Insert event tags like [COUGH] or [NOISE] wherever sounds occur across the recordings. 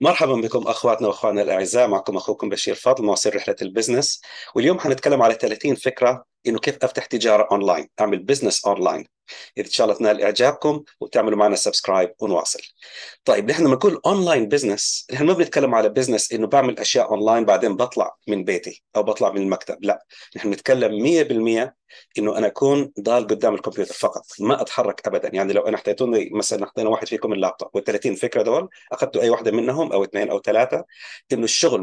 مرحبا بكم اخواتنا واخواننا الاعزاء معكم اخوكم بشير فضل مواصل رحله البزنس واليوم حنتكلم على 30 فكره انه كيف افتح تجاره اونلاين اعمل بزنس اونلاين اذا ان شاء الله تنال اعجابكم وتعملوا معنا سبسكرايب ونواصل طيب نحن لما نقول اونلاين بزنس نحن ما بنتكلم على بزنس انه بعمل اشياء اونلاين بعدين بطلع من بيتي او بطلع من المكتب لا نحن بنتكلم 100% انه انا اكون ضال قدام الكمبيوتر فقط ما اتحرك ابدا يعني لو انا احتاجتوني مثلا اعطينا واحد فيكم اللابتوب وال30 فكره دول اخذتوا اي واحده منهم او اثنين او ثلاثه انه الشغل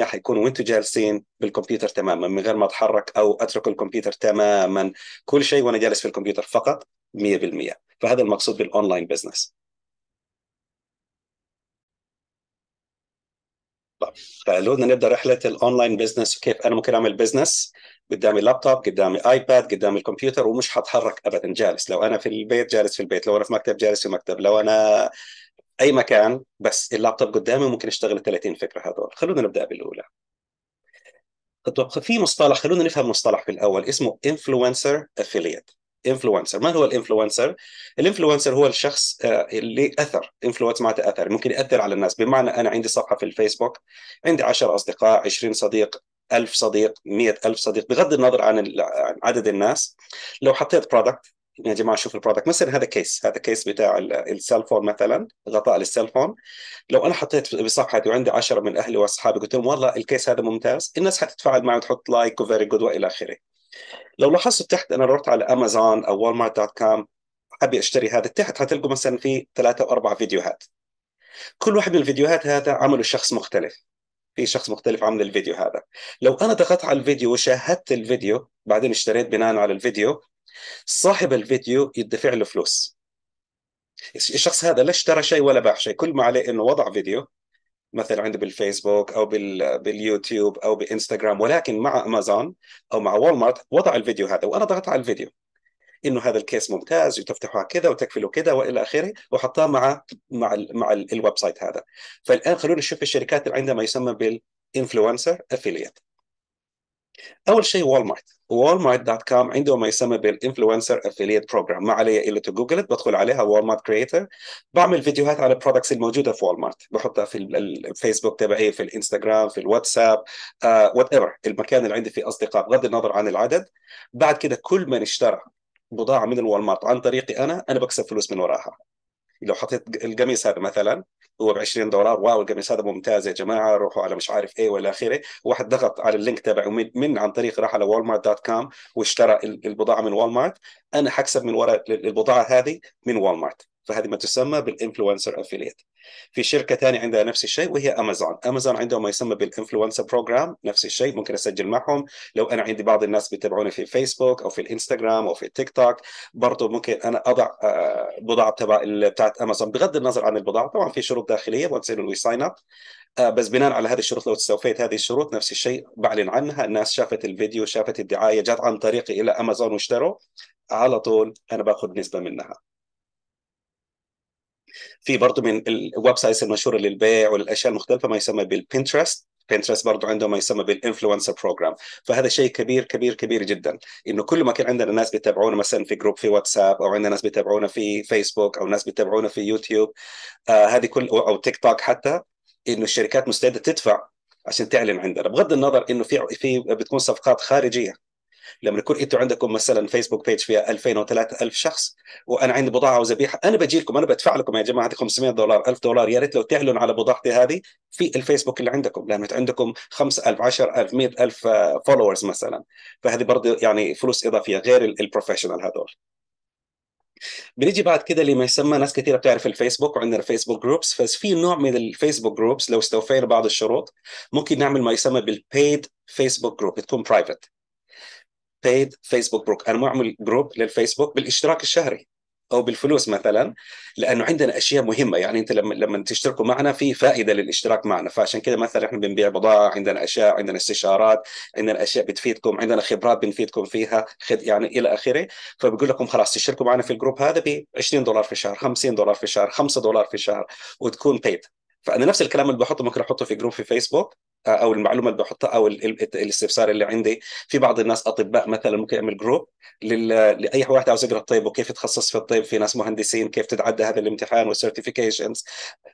100% حيكون وانتم جالسين بالكمبيوتر تماما من غير ما اتحرك او اترك الكمبيوتر تماما كل شيء وانا جالس في الكمبيوتر فقط 100% فهذا المقصود بالاونلاين بزنس طيب، فلو بدنا نبدا رحله الاونلاين بزنس وكيف انا ممكن اعمل بزنس قدامي لابتوب قدامي ايباد قدامي الكمبيوتر ومش حتحرك ابدا جالس لو انا في البيت جالس في البيت لو انا في مكتب جالس في مكتب لو انا اي مكان بس اللابتوب قدامي ممكن اشتغل 30 فكره هذول خلونا نبدا بالاولى طب في مصطلح خلونا نفهم مصطلح في الاول اسمه انفلونسر افيليت انفلونسر ما هو الانفلونسر الانفلونسر هو الشخص آه، اللي اثر انفلونس معناته اثر ممكن ياثر على الناس بمعنى انا عندي صفحه في الفيسبوك عندي 10 اصدقاء 20 صديق ألف صديق مية ألف صديق بغض النظر عن عدد الناس لو حطيت برودكت يا جماعه شوف البرودكت مثلا هذا كيس هذا كيس بتاع السيلفون مثلا غطاء للسيلفون لو انا حطيت بصفحتي وعندي 10 من اهلي واصحابي قلت لهم والله الكيس هذا ممتاز الناس حتتفاعل معي وتحط لايك وفيري جود والى اخره لو لاحظتوا تحت انا رحت على امازون او وول مارت دوت كوم ابي اشتري هذا تحت حتلقوا مثلا في ثلاثه او اربع فيديوهات كل واحد من الفيديوهات هذا عمله شخص مختلف في شخص مختلف عمل الفيديو هذا لو انا ضغطت على الفيديو وشاهدت الفيديو بعدين اشتريت بناء على الفيديو صاحب الفيديو يدفع له فلوس الشخص هذا لا اشترى شيء ولا باع شيء كل ما عليه انه وضع فيديو مثلا عندي بالفيسبوك او باليوتيوب او بانستغرام ولكن مع امازون او مع والمارت وضع الفيديو هذا وانا ضغطت على الفيديو انه هذا الكيس ممتاز وتفتحوها كذا وتكفلوا كذا والى اخره وحطاه مع مع ال مع الويب سايت هذا فالان خلونا نشوف الشركات اللي عندها ما يسمى بالانفلونسر افيليت اول شيء والمارت والمارت دوت كوم عنده ما يسمى بالانفلونسر افيليت بروجرام ما علي الا جوجل بدخل عليها والمارت كريتر بعمل فيديوهات على البرودكتس الموجوده في والمارت بحطها في الفيسبوك تبعي في الانستغرام في الواتساب وات uh, ايفر المكان اللي عندي فيه اصدقاء بغض النظر عن العدد بعد كده كل من اشترى بضاعه من الوالمارت عن طريقي انا انا بكسب فلوس من وراها لو حطيت القميص هذا مثلا هو ب 20 دولار واو القميص هذا ممتاز يا جماعه روحوا على مش عارف ايه والى اخره واحد ضغط على اللينك تبعه من, من عن طريق راح على مارت دوت كوم واشترى البضاعه من مارت انا حكسب من وراء البضاعه هذه من مارت فهذه ما تسمى بالانفلونسر افيليت في شركه ثانيه عندها نفس الشيء وهي امازون امازون عندهم ما يسمى بالانفلونسر بروجرام نفس الشيء ممكن اسجل معهم لو انا عندي بعض الناس بيتابعوني في فيسبوك او في الانستغرام او في التيك توك برضه ممكن انا اضع آه، بضاعه تبع بتاعت امازون بغض النظر عن البضاعه طبعا في شروط داخليه وانس وي ساين اب بس بناء على هذه الشروط لو استوفيت هذه الشروط نفس الشيء بعلن عنها الناس شافت الفيديو شافت الدعايه جات عن طريقي الى امازون واشتروا على طول انا باخذ نسبه منها في برضه من الويب سايتس المشهوره للبيع والاشياء المختلفه ما يسمى بالبنترست بنترست برضه عنده ما يسمى بالانفلونسر بروجرام فهذا شيء كبير كبير كبير جدا انه كل ما كان عندنا ناس بيتابعونا مثلا في جروب في واتساب او عندنا ناس بيتابعونا في فيسبوك او ناس بيتابعونا في يوتيوب آه هذه كل او تيك توك حتى انه الشركات مستعده تدفع عشان تعلن عندنا بغض النظر انه في في بتكون صفقات خارجيه لما يكون انتم عندكم مثلا فيسبوك بيج فيها 2000 و3000 شخص وانا عندي بضاعه وذبيحه انا بجي لكم انا بدفع لكم يا جماعه 500 دولار 1000 دولار يا ريت لو تعلن على بضاعتي هذه في الفيسبوك اللي عندكم لانه عندكم 5000 10000 100000 فولورز مثلا فهذه برضه يعني فلوس اضافيه غير البروفيشنال هذول بنيجي بعد كده لما يسمى ناس كثيره بتعرف الفيسبوك وعندنا فيسبوك جروبس ففي نوع من الفيسبوك جروبس لو استوفينا بعض الشروط ممكن نعمل ما يسمى بالبيد فيسبوك جروب بتكون برايفت paid فيسبوك جروب انا ما اعمل جروب للفيسبوك بالاشتراك الشهري او بالفلوس مثلا لانه عندنا اشياء مهمه يعني انت لما لما تشتركوا معنا في فائده للاشتراك معنا فعشان كذا مثلا احنا بنبيع بضاعه عندنا اشياء عندنا استشارات عندنا اشياء بتفيدكم عندنا خبرات بنفيدكم فيها خد يعني الى اخره فبقول لكم خلاص تشتركوا معنا في الجروب هذا ب 20 دولار في الشهر 50 دولار في الشهر 5 دولار في الشهر وتكون بيد فانا نفس الكلام اللي بحطه ممكن احطه في جروب في فيسبوك او المعلومه اللي بحطها او الاستفسار اللي عندي في بعض الناس اطباء مثلا ممكن يعمل جروب لاي واحد عاوز يقرا الطب وكيف يتخصص في الطب في ناس مهندسين كيف تتعدى هذا الامتحان والسيرتيفيكيشنز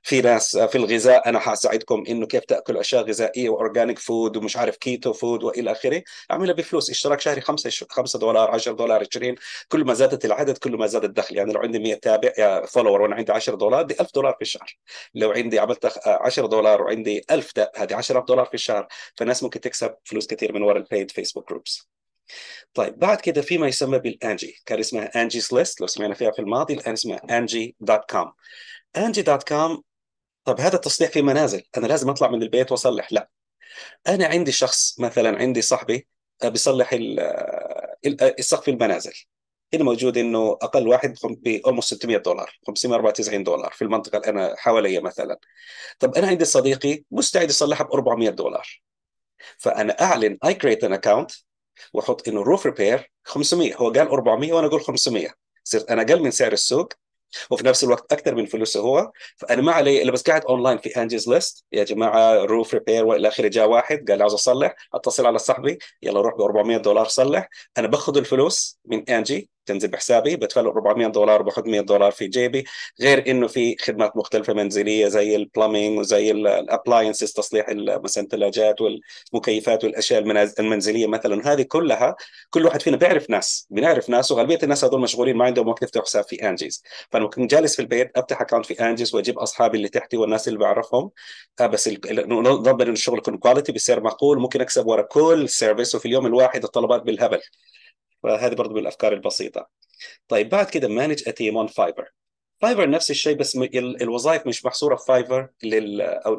في ناس في الغذاء انا حاساعدكم انه كيف تاكل اشياء غذائيه واورجانيك فود ومش عارف كيتو فود والى اخره اعملها بفلوس اشتراك شهري 5 5 دولار 10 دولار 20 كل ما زادت العدد كل ما زاد الدخل يعني لو عندي 100 تابع فولور وانا عندي 10 دولار دي 1000 دولار في الشهر لو عندي عملت 10 دولار وعندي 1000 هذه 10000 دولار دولار في الشهر فالناس ممكن تكسب فلوس كثير من وراء البيد فيسبوك جروبس طيب بعد كده في ما يسمى بالانجي كان اسمها انجيز ليست لو سمعنا فيها في الماضي الان اسمها انجي دوت كوم انجي دوت كوم طب هذا التصليح في منازل انا لازم اطلع من البيت واصلح لا انا عندي شخص مثلا عندي صاحبي آه، بيصلح السقف آه، آه، المنازل موجود انه اقل واحد ب 600 دولار 594 دولار في المنطقه اللي انا حواليا مثلا طب انا عندي صديقي مستعد يصلحها ب 400 دولار فانا اعلن اي كريت ان اكونت واحط انه روف ريبير 500 هو قال 400 وانا اقول 500 صرت انا اقل من سعر السوق وفي نفس الوقت اكثر من فلوسه هو فانا ما علي الا بس قاعد اونلاين في انجز ليست يا جماعه روف ريبير والى اخره جاء واحد قال عاوز اصلح اتصل على صاحبي يلا روح ب 400 دولار صلح انا باخذ الفلوس من انجي تنزل بحسابي بدفع 400 دولار باخذ 100 دولار في جيبي غير انه في خدمات مختلفه منزليه زي البلمنج وزي الابلاينسز تصليح مثلا الثلاجات والمكيفات والاشياء المنزليه مثلا هذه كلها كل واحد فينا بيعرف ناس بنعرف ناس وغالبيه الناس هذول مشغولين ما عندهم وقت يفتحوا حساب في انجيز فانا كنت جالس في البيت افتح اكونت في انجيز واجيب اصحابي اللي تحتي والناس اللي بعرفهم آه، بس نضمن ان الشغل يكون كواليتي بيصير معقول ممكن اكسب ورا كل سيرفيس وفي اليوم الواحد الطلبات بالهبل فهذه برضه من الافكار البسيطه طيب بعد كده مانج تيم اون فايبر فايبر نفس الشيء بس الوظائف مش محصوره في فايبر لل او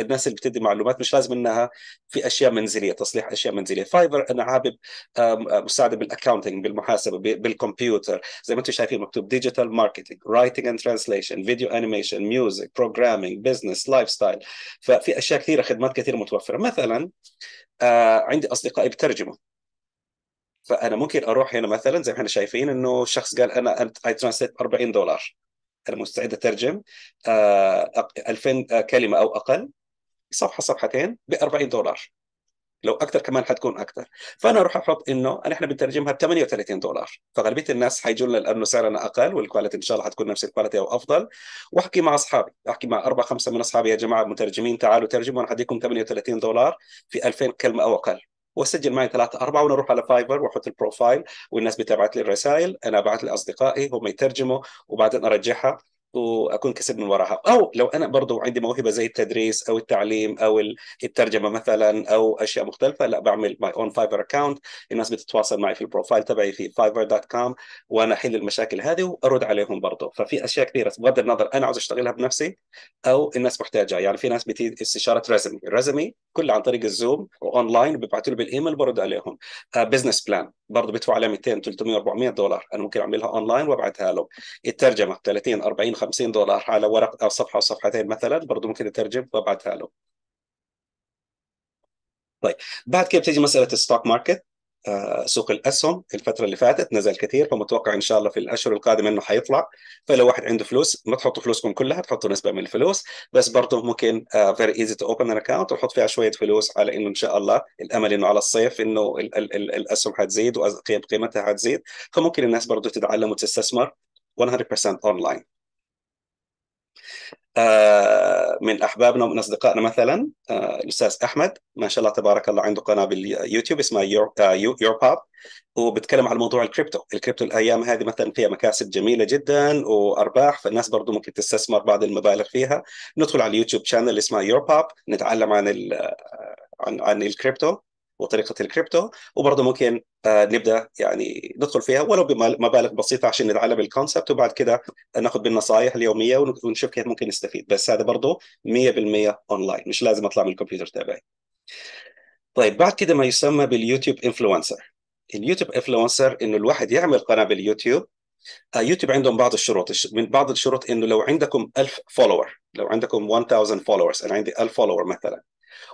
الناس اللي بتدي معلومات مش لازم انها في اشياء منزليه تصليح اشياء منزليه فايبر انا حابب آه، مساعده بالاكاونتنج بالمحاسبه بالكمبيوتر زي ما انتم شايفين مكتوب ديجيتال ماركتنج رايتنج اند ترانسليشن فيديو انيميشن ميوزك بروجرامينج بزنس لايف ستايل ففي اشياء كثيره خدمات كثيره متوفره مثلا آه، عندي اصدقائي بترجموا فانا ممكن اروح هنا مثلا زي ما احنا شايفين انه الشخص قال انا اي ترانسليت 40 دولار انا مستعد اترجم 2000 آه، آه، كلمه او اقل صفحه صفحتين ب 40 دولار لو اكثر كمان حتكون اكثر فانا اروح احط انه احنا بنترجمها ب 38 دولار فغالبيه الناس حيجوا لنا لانه سعرنا اقل والكواليتي ان شاء الله حتكون نفس الكواليتي او افضل واحكي مع اصحابي احكي مع اربع خمسه من اصحابي يا جماعه مترجمين تعالوا ترجموا انا حديكم 38 دولار في 2000 كلمه او اقل واسجل معي ثلاثه اربعه ونروح على فايبر واحط البروفايل والناس بتبعت لي الرسائل انا ابعت لاصدقائي هم يترجموا وبعدين ارجعها واكون كسب من وراها او لو انا برضو عندي موهبه زي التدريس او التعليم او الترجمه مثلا او اشياء مختلفه لا بعمل ماي اون فايفر اكونت الناس بتتواصل معي في البروفايل تبعي في فايفر دوت كوم وانا احل المشاكل هذه وارد عليهم برضو ففي اشياء كثيره بغض النظر انا عاوز اشتغلها بنفسي او الناس محتاجه يعني في ناس بتيجي استشاره رزمي رزمي كله عن طريق الزوم واونلاين ببعثوا لي بالايميل برد عليهم بزنس آه، بلان برضه بيدفعوا عليها 200 300 400 دولار انا ممكن اعملها اونلاين وابعثها له الترجمه 30 40 50 دولار على ورق او صفحه او صفحتين مثلا برضه ممكن اترجم وابعثها له طيب بعد كده بتيجي مساله الستوك ماركت آه، سوق الاسهم الفتره اللي فاتت نزل كثير فمتوقع ان شاء الله في الاشهر القادمه انه حيطلع فلو واحد عنده فلوس ما تحطوا فلوسكم كلها تحطوا نسبه من الفلوس بس برضه ممكن فيري ايزي تو اوبن ان اكونت وحط فيها شويه فلوس على انه ان شاء الله الامل انه على الصيف انه الاسهم حتزيد وقيمتها حتزيد فممكن الناس برضه تتعلم وتستثمر 100% اونلاين آه، من احبابنا ومن اصدقائنا مثلا آه، الاستاذ احمد ما شاء الله تبارك الله عنده قناه باليوتيوب اسمها يور باب آه، وبتكلم على موضوع الكريبتو، الكريبتو الايام هذه مثلا فيها مكاسب جميله جدا وارباح فالناس برضه ممكن تستثمر بعض المبالغ فيها، ندخل على اليوتيوب شانل اسمها يور باب نتعلم عن عن عن الكريبتو وطريقه الكريبتو وبرضه ممكن آه، نبدا يعني ندخل فيها ولو بمبالغ بسيطه عشان نتعلم الكونسبت وبعد كده ناخذ بالنصائح اليوميه ونشوف كيف ممكن نستفيد بس هذا برضه 100% اونلاين مش لازم اطلع من الكمبيوتر تبعي. طيب بعد كده ما يسمى باليوتيوب انفلونسر. اليوتيوب انفلونسر انه الواحد يعمل قناه باليوتيوب آه، يوتيوب عندهم بعض الشروط من بعض الشروط انه لو عندكم 1000 فولور لو عندكم 1000 فولورز انا عندي 1000 فولور مثلا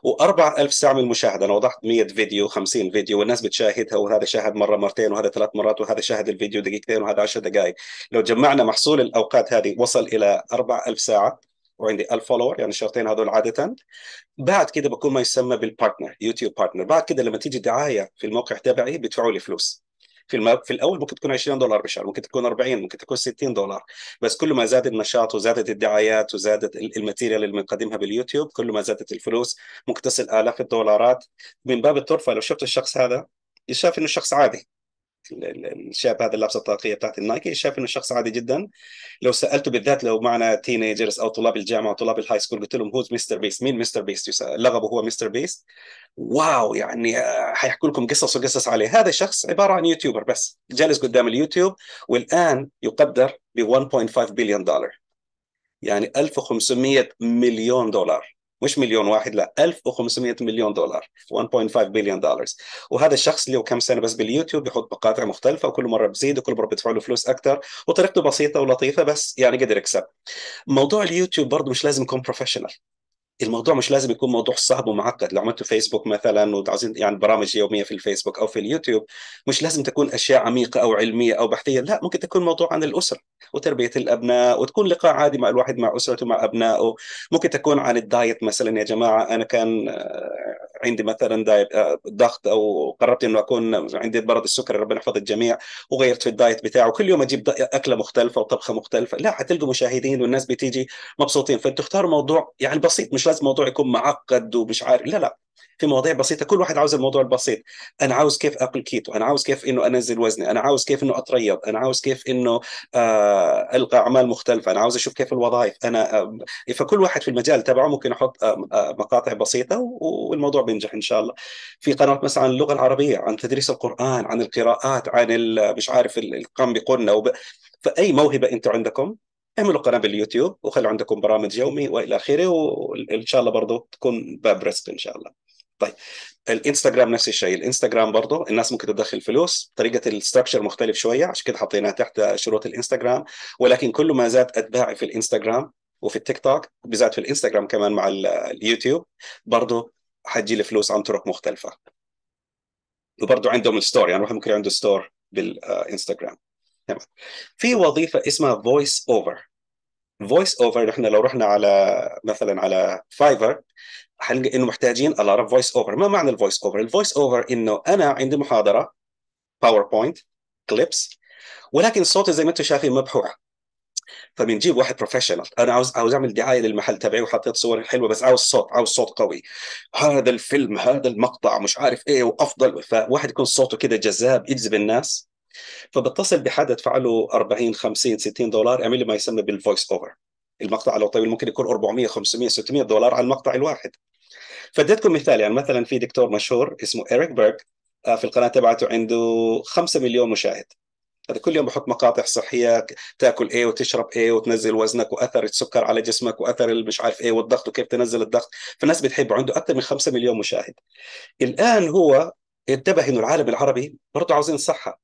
و4000 ساعه من المشاهده انا وضعت 100 فيديو 50 فيديو والناس بتشاهدها وهذا شاهد مره مرتين وهذا ثلاث مرات وهذا شاهد الفيديو دقيقتين وهذا 10 دقائق لو جمعنا محصول الاوقات هذه وصل الى 4000 ساعه وعندي 1000 فولور يعني الشرطين هذول عاده بعد كده بكون ما يسمى بالبارتنر يوتيوب بارتنر بعد كده لما تيجي دعايه في الموقع تبعي بيدفعوا لي فلوس في الم... في الاول ممكن تكون 20 دولار بالشهر ممكن تكون 40 ممكن تكون 60 دولار بس كل ما زاد النشاط وزادت الدعايات وزادت الماتيريال اللي بنقدمها باليوتيوب كل ما زادت الفلوس ممكن تصل الاف الدولارات من باب الطرفه لو شفت الشخص هذا شاف انه شخص عادي الشاب هذا اللابسه الطاقيه بتاعت النايكي شاف انه شخص عادي جدا لو سالته بالذات لو معنا تينيجرز او طلاب الجامعه او طلاب الهاي سكول قلت لهم هوز مستر بيست مين مستر بيست لغبه هو مستر بيست واو يعني آه، حيحكوا لكم قصص وقصص عليه هذا شخص عباره عن يوتيوبر بس جالس قدام اليوتيوب والان يقدر ب 1.5 بليون دولار يعني 1500 مليون دولار مش مليون واحد لا 1500 مليون دولار 1.5 بليون دولار وهذا الشخص له كم سنه بس باليوتيوب بحط مقاطع مختلفه وكل مره بزيد وكل مره بيدفع له فلوس اكثر وطريقته بسيطه ولطيفه بس يعني قدر يكسب موضوع اليوتيوب برضه مش لازم يكون بروفيشنال الموضوع مش لازم يكون موضوع صعب ومعقد لو عملتوا فيسبوك مثلا وعايزين يعني برامج يوميه في الفيسبوك او في اليوتيوب مش لازم تكون اشياء عميقه او علميه او بحثيه لا ممكن تكون موضوع عن الاسره وتربيه الابناء وتكون لقاء عادي مع الواحد مع اسرته مع ابنائه ممكن تكون عن الدايت مثلا يا جماعه انا كان آه، عندي مثلا آه، ضغط او قربت انه اكون عندي مرض السكري ربنا يحفظ الجميع وغيرت في الدايت بتاعه كل يوم اجيب اكله مختلفه وطبخه مختلفه لا حتلقوا مشاهدين والناس بتيجي مبسوطين فانتوا اختاروا موضوع يعني بسيط مش لازم موضوع يكون معقد ومش عارف لا لا في مواضيع بسيطه كل واحد عاوز الموضوع البسيط انا عاوز كيف اكل كيتو انا عاوز كيف انه انزل وزني انا عاوز كيف انه اتريض انا عاوز كيف انه آه، القى اعمال مختلفه انا عاوز اشوف كيف الوظائف انا آه، فكل واحد في المجال تبعه ممكن أحط آه، مقاطع بسيطه والموضوع بينجح ان شاء الله في قنوات مثلا عن اللغه العربيه عن تدريس القران عن القراءات عن مش عارف القام بقرنة وب... فاي موهبه انتم عندكم اعملوا قناه باليوتيوب وخلوا عندكم برامج يومي والى اخره وان شاء الله برضه تكون باب رزق ان شاء الله طيب الانستغرام نفس الشيء الانستغرام برضه الناس ممكن تدخل فلوس طريقه الاستراكشر مختلف شويه عشان كده حطيناها تحت شروط الانستغرام ولكن كل ما زاد اتباعي في الانستغرام وفي التيك توك بالذات في الانستغرام كمان مع اليوتيوب برضه حتجي لي فلوس عن طرق مختلفه وبرضه عندهم الستور يعني واحد ممكن عنده ستور بالانستغرام تمام في وظيفه اسمها فويس اوفر فويس اوفر نحن لو رحنا على مثلا على فايفر حنلقى انه محتاجين الارا فويس اوفر ما معنى الفويس اوفر الفويس اوفر انه انا عندي محاضره باوربوينت كليبس ولكن صوتي زي ما انتم شايفين مبحوح فبنجيب واحد بروفيشنال انا عاوز عاوز اعمل دعايه للمحل تبعي وحطيت صور حلوه بس عاوز صوت عاوز صوت قوي هذا الفيلم هذا المقطع مش عارف ايه وافضل فواحد يكون صوته كده جذاب يجذب الناس فبتصل بحد ادفع له 40 50 60 دولار اعمل لي ما يسمى بالفويس اوفر المقطع لو طويل ممكن يكون 400 500 600 دولار على المقطع الواحد فاديتكم مثال يعني مثلا في دكتور مشهور اسمه اريك بيرك آه، في القناه تبعته عنده 5 مليون مشاهد هذا كل يوم بحط مقاطع صحيه تاكل ايه وتشرب ايه وتنزل وزنك واثر السكر على جسمك واثر مش عارف ايه والضغط وكيف تنزل الضغط فالناس بتحبه عنده اكثر من 5 مليون مشاهد الان هو انتبه انه العالم العربي برضه عاوزين صحه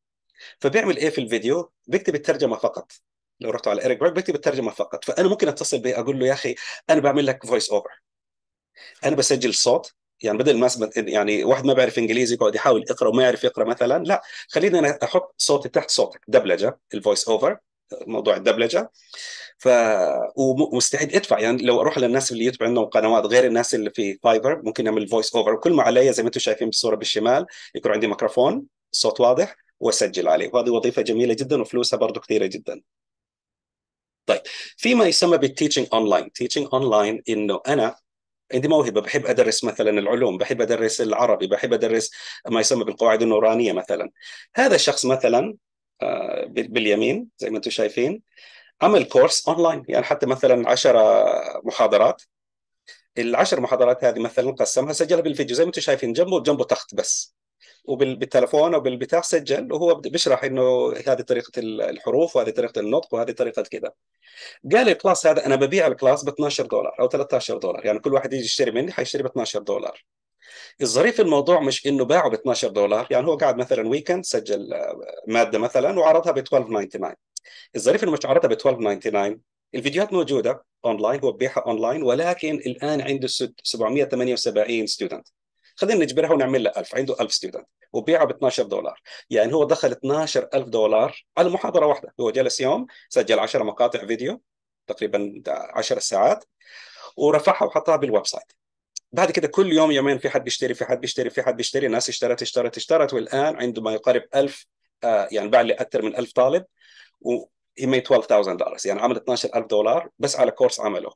فبيعمل ايه في الفيديو بيكتب الترجمه فقط لو رحتوا على ايريك بيرك بيكتب الترجمه فقط فانا ممكن اتصل به اقول له يا اخي انا بعمل لك فويس اوفر انا بسجل صوت يعني بدل ما يعني واحد ما بيعرف انجليزي يقعد يحاول يقرا وما يعرف يقرا مثلا لا خليني انا احط صوتي تحت صوتك دبلجه الفويس اوفر موضوع الدبلجه ف ومستعد ادفع يعني لو اروح للناس اللي يتبع عندهم قنوات غير الناس اللي في فايبر ممكن اعمل فويس اوفر وكل ما علي زي ما انتم شايفين بالصوره بالشمال يكون عندي ميكروفون صوت واضح واسجل عليه وهذه وظيفه جميله جدا وفلوسها برضو كثيره جدا طيب فيما يسمى بالتيتشنج اونلاين تيتشنج اونلاين انه انا عندي موهبه بحب ادرس مثلا العلوم بحب ادرس العربي بحب ادرس ما يسمى بالقواعد النورانيه مثلا هذا الشخص مثلا آه، باليمين زي ما انتم شايفين عمل كورس اونلاين يعني حتى مثلا 10 محاضرات العشر محاضرات هذه مثلا قسمها سجلها بالفيديو زي ما انتم شايفين جنبه جنبه تخت بس وبالتلفون او بالبتاع سجل وهو بيشرح انه هذه طريقه الحروف وهذه طريقه النطق وهذه طريقه كذا قال لي الكلاس هذا انا ببيع الكلاس ب 12 دولار او 13 دولار يعني كل واحد يجي يشتري مني حيشتري ب 12 دولار الظريف الموضوع مش انه باعه ب 12 دولار يعني هو قاعد مثلا ويكند سجل آه، ماده مثلا وعرضها ب 12.99 الظريف انه مش عرضها ب 12.99 الفيديوهات موجوده اونلاين هو بيبيعها اونلاين ولكن الان عنده 778 ستودنت خلينا نجبرها ونعمل لها 1000 عنده 1000 ستودنت وبيعها ب 12 دولار يعني هو دخل 12000 دولار على محاضره واحده هو جلس يوم سجل 10 مقاطع فيديو تقريبا 10 ساعات ورفعها وحطها بالويب سايت بعد كده كل يوم يومين في حد بيشتري في حد بيشتري في حد بيشتري ناس اشترت اشترت اشترت والان عنده ما يقارب 1000 آه، يعني باع لاكثر من 1000 طالب و he made 12000 دولار يعني عمل 12000 دولار بس على كورس عمله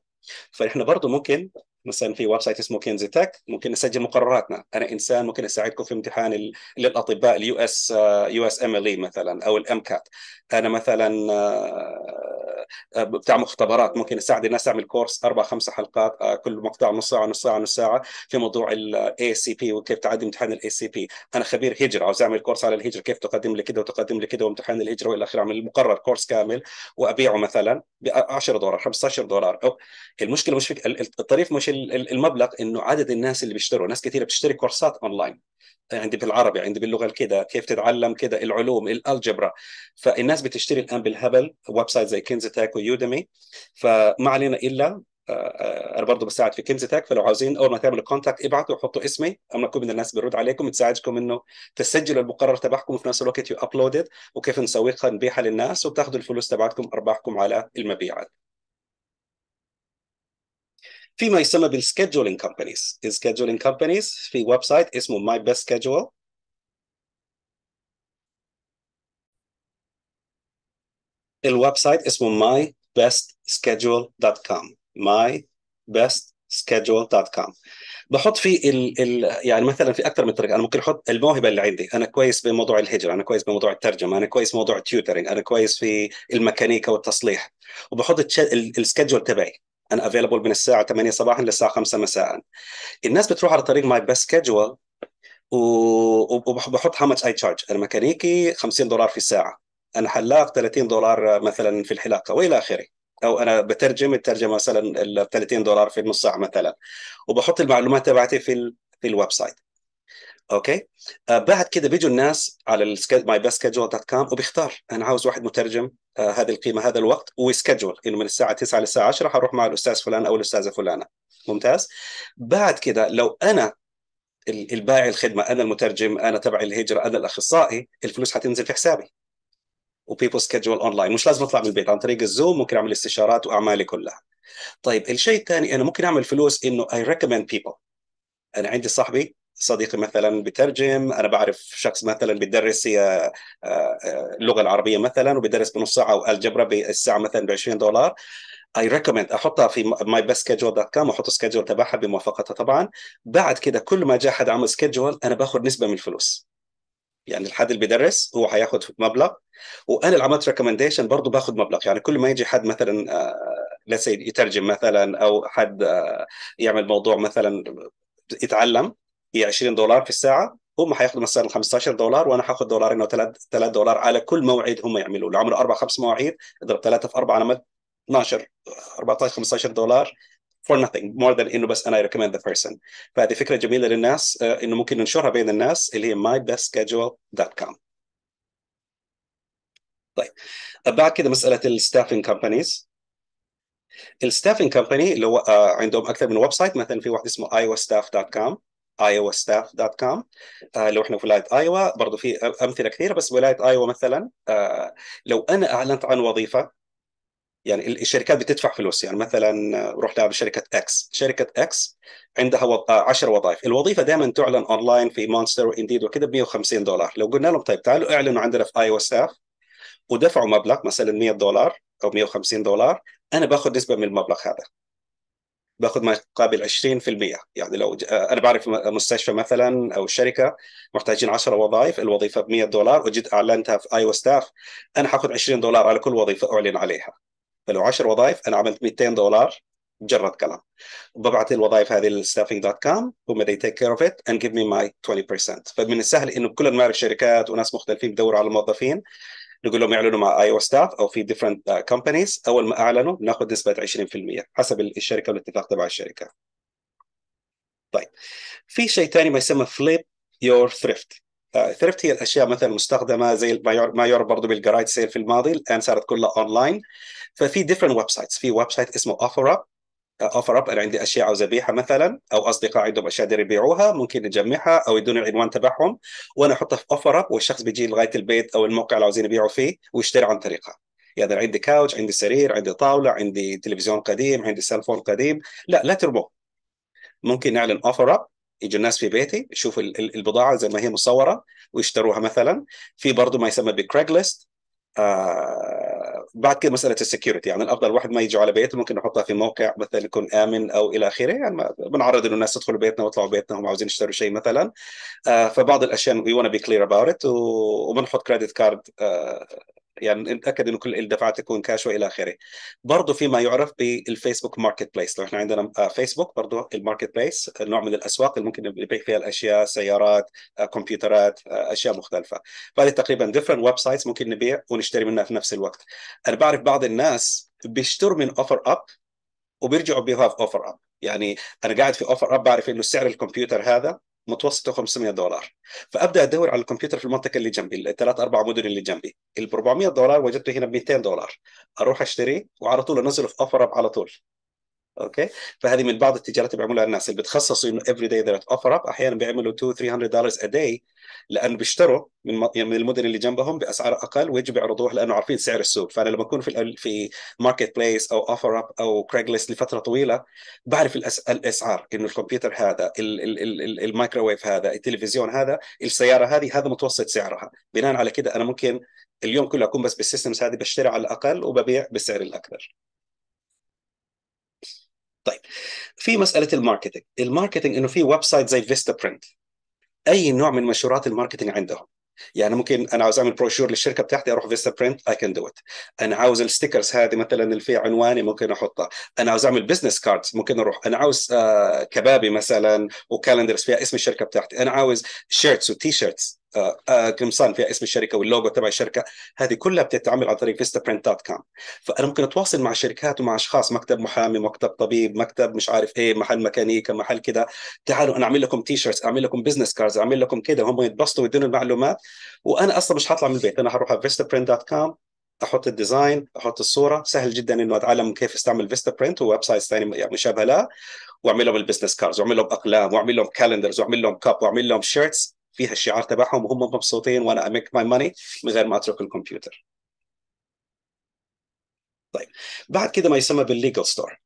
فاحنا برضه ممكن مثلا في ويب سايت اسمه كينزي تك ممكن نسجل مقرراتنا انا انسان ممكن اساعدكم في امتحان للاطباء اليو اس يو اس ام ال آه، e مثلا او الام كات انا مثلا آه، بتاع مختبرات ممكن اساعد الناس اعمل كورس اربع خمس حلقات آه، كل مقطع نص ساعه نص ساعه نص ساعه في موضوع الاي سي بي وكيف تعدي امتحان الاي سي بي انا خبير هجره عاوز اعمل كورس على الهجره كيف تقدم لي كده وتقدم لي كده وامتحان الهجره والى اخره اعمل مقرر كورس كامل وابيعه مثلا ب 10 دولار 15 دولار أو المشكله مش في الطريف مش المبلغ انه عدد الناس اللي بيشتروا ناس كثيره بتشتري كورسات اونلاين عندي بالعربي عندي باللغه كده كيف تتعلم كده العلوم الالجبرا فالناس بتشتري الان بالهبل ويب سايت زي كنز تاك ويودمي فما علينا الا آه، آه، انا برضه بساعد في كيمز تاك فلو عاوزين اول ما تعملوا كونتاكت ابعتوا وحطوا اسمي اما كل من الناس بيرد عليكم تساعدكم انه تسجلوا المقرر تبعكم وفي نفس الوقت يو ابلودد وكيف نسوقها نبيعها للناس وبتاخذوا الفلوس تبعتكم ارباحكم على المبيعات في ما يسمى بالسكيدجولينج كومبانيز السكيدجولينج كومبانيز في ويب سايت اسمه ماي بيست سكيدجول الويب سايت اسمه mybestschedule.com mybestschedule.com بحط فيه ال ال يعني مثلا في اكثر من طريقه انا ممكن احط الموهبه اللي عندي انا كويس بموضوع الهجره انا كويس بموضوع الترجمه انا كويس بموضوع التيوترنج انا كويس في الميكانيكا والتصليح وبحط السكجول تبعي انا افيلبل من الساعه 8 صباحا للساعه 5 مساء الناس بتروح على طريق ماي بيست سكجول وبحط هاو ماتش اي تشارج الميكانيكي 50 دولار في الساعه الحلاق 30 دولار مثلا في الحلاقه والى اخره او انا بترجم الترجمه مثلا ال 30 دولار في نص ساعه مثلا وبحط المعلومات تبعتي في ال في الويب سايت اوكي آه بعد كده بيجوا الناس على ماي دوت كوم وبيختار انا عاوز واحد مترجم آه هذه القيمه هذا الوقت ويسكجول انه من الساعه 9 للساعه 10 حروح مع الاستاذ فلان او الاستاذه فلانه ممتاز بعد كده لو انا البائع الخدمه انا المترجم انا تبع الهجره انا الاخصائي الفلوس حتنزل في حسابي وبيبل سكجول اونلاين مش لازم اطلع من البيت عن طريق الزوم ممكن اعمل استشارات واعمالي كلها طيب الشيء الثاني انا ممكن اعمل فلوس انه اي ريكومند بيبل انا عندي صاحبي صديقي مثلا بترجم انا بعرف شخص مثلا بيدرس هي آه، آه، اللغه العربيه مثلا وبيدرس بنص ساعه والجبرا بالساعه مثلا ب 20 دولار اي ريكومند احطها في ماي بيست سكجول دوت كوم واحط سكجول تبعها بموافقتها طبعا بعد كده كل ما جاء حد عمل سكجول انا باخذ نسبه من الفلوس يعني الحد اللي بيدرس هو هياخد مبلغ وانا اللي عملت ريكومنديشن برضه باخد مبلغ يعني كل ما يجي حد مثلا لسه آه، يترجم مثلا او حد آه، يعمل موضوع مثلا يتعلم هي 20 دولار في الساعه هم هياخدوا مثلا 15 دولار وانا حاخذ دولارين او 3 دولار على كل موعد هم يعملوه لو عملوا اربع خمس مواعيد اضرب ثلاثه في اربعه انا 12 14 15 دولار for nothing more than انه بس انا I recommend the person فهذه فكره جميله للناس آه، انه ممكن ننشرها بين الناس اللي هي mybestschedule.com طيب بعد كده مساله الستافنج كومبانيز الستافنج كومباني اللي هو آه، عندهم اكثر من ويب سايت مثلا في واحد اسمه iowastaff.com iowastaff.com آه لو احنا في ولايه ايوا برضه في امثله كثيره بس ولايه ايوا مثلا آه لو انا اعلنت عن وظيفه يعني الشركات بتدفع فلوس يعني مثلا آه، روح لها شركة اكس شركه اكس عندها وض... 10 آه، وظائف الوظيفه دائما تعلن اونلاين في مونستر وانديد وكذا ب 150 دولار لو قلنا لهم طيب تعالوا اعلنوا عندنا في اي او اس اف ودفعوا مبلغ مثلا 100 دولار او 150 دولار انا باخذ نسبه من المبلغ هذا باخذ ما يقابل 20% يعني لو ج... آه، انا بعرف مستشفى مثلا او شركه محتاجين 10 وظائف الوظيفه ب 100 دولار وجد اعلنتها في اي ستاف انا حاخذ 20 دولار على كل وظيفه اعلن عليها فلو 10 وظائف انا عملت 200 دولار مجرد كلام ببعت الوظائف هذه للستافنج دوت كوم هم they take care of it and give me my 20% فمن السهل انه كل المعرف شركات وناس مختلفين بدوروا على الموظفين نقول لهم يعلنوا مع اي او ستاف او في ديفرنت كومبانيز uh, اول ما اعلنوا ناخذ نسبه 20% حسب الشركه والاتفاق تبع الشركه. طيب في شيء ثاني ما يسمى فليب يور ثريفت ثريفت هي الاشياء مثلا مستخدمه زي ما يعرف برضه بالجرايد سيل في الماضي الان صارت كلها اونلاين ففي ديفرنت ويب سايتس في ويب سايت اسمه اوفر اب اوفر اب انا عندي اشياء عاوز ابيعها مثلا او اصدقاء عندهم اشياء داير يبيعوها ممكن نجمعها او يدوني العنوان تبعهم وانا احطها في اوفر اب والشخص بيجي لغايه البيت او الموقع اللي عاوزين يبيعوا فيه ويشتري عن طريقها يعني عندي كاوتش عندي سرير عندي طاوله عندي تلفزيون قديم عندي سيلفون قديم لا لا ترموه ممكن نعلن اوفر اب يجوا الناس في بيتي يشوفوا البضاعه زي ما هي مصوره ويشتروها مثلا في برضه ما يسمى بكريج ليست آه بعد كده مساله السكيورتي يعني الافضل واحد ما يجي على بيته ممكن نحطها في موقع مثلا يكون امن او الى اخره يعني بنعرض انه الناس تدخل بيتنا ويطلعوا بيتنا هم عاوزين يشتروا شيء مثلا آه فبعض الاشياء وي ونا بي كلير اباوت ات وبنحط كريدت كارد يعني نتاكد انه كل الدفعات تكون كاش والى اخره برضه فيما يعرف بالفيسبوك ماركت بليس لو احنا عندنا آه، فيسبوك برضه الماركت بليس نوع من الاسواق اللي ممكن نبيع فيها الاشياء سيارات آه، كمبيوترات آه، اشياء مختلفه فهذه تقريبا ديفرنت ويب سايتس ممكن نبيع ونشتري منها في نفس الوقت انا بعرف بعض الناس بيشتروا من اوفر اب وبيرجعوا بيضاف اوفر اب يعني انا قاعد في اوفر اب بعرف انه سعر الكمبيوتر هذا متوسطه 500 دولار فابدا ادور على الكمبيوتر في المنطقه اللي جنبي الثلاث اربع مدن اللي جنبي ال 400 دولار وجدته هنا ب 200 دولار اروح اشتريه وعلى طول انزله في اوفر على طول اوكي فهذه من بعض التجارات اللي بيعملها الناس اللي بتخصصوا انه افري داي ذات اوفر اب احيانا بيعملوا 2 300 دولار ا داي لانه بيشتروا من يعني من المدن اللي جنبهم باسعار اقل ويجوا بيعرضوها لانه عارفين سعر السوق فانا لما اكون في في ماركت بليس او اوفر اب او كريج ليست لفتره طويله بعرف الاسعار انه الكمبيوتر هذا الميكروويف هذا التلفزيون هذا السياره هذه هذا متوسط سعرها بناء على كده انا ممكن اليوم كله اكون بس بالسيستمز هذه بشتري على الاقل وببيع بالسعر الاكثر طيب في مساله الماركتنج الماركتنج انه في ويب سايت زي فيستا برنت اي نوع من منشورات الماركتنج عندهم يعني ممكن انا عاوز اعمل بروشور للشركه بتاعتي اروح فيستا برنت اي كان دو ات انا عاوز الستيكرز هذه مثلا اللي فيها عنواني ممكن احطها انا عاوز اعمل بزنس كاردز ممكن اروح انا عاوز آه كبابي مثلا وكالندرز فيها اسم الشركه بتاعتي انا عاوز شيرتس وتي شيرتس قمصان آه، آه، فيها اسم الشركه واللوجو تبع الشركه هذه كلها بتتعمل عن طريق فيستا برنت دوت كوم فانا ممكن اتواصل مع شركات ومع اشخاص مكتب محامي مكتب طبيب مكتب مش عارف ايه محل ميكانيكا محل كده تعالوا انا اعمل لكم تي شيرتس اعمل لكم بزنس كاردز اعمل لكم كده هم يتبسطوا ويدوني المعلومات وانا اصلا مش هطلع من البيت انا هروح على فيستا برنت دوت كوم احط الديزاين احط الصوره سهل جدا انه اتعلم كيف استعمل فيستا برنت وويب ثاني ثانيه يعني مشابهه لها واعمل لهم البزنس كاردز واعمل لهم اقلام واعمل لهم كالندرز واعمل لهم كاب واعمل لهم شيرتس فيها الشعار تبعهم وهم مبسوطين وانا اميك ماي ماني من غير ما اترك الكمبيوتر طيب بعد كده ما يسمى بالليجل ستور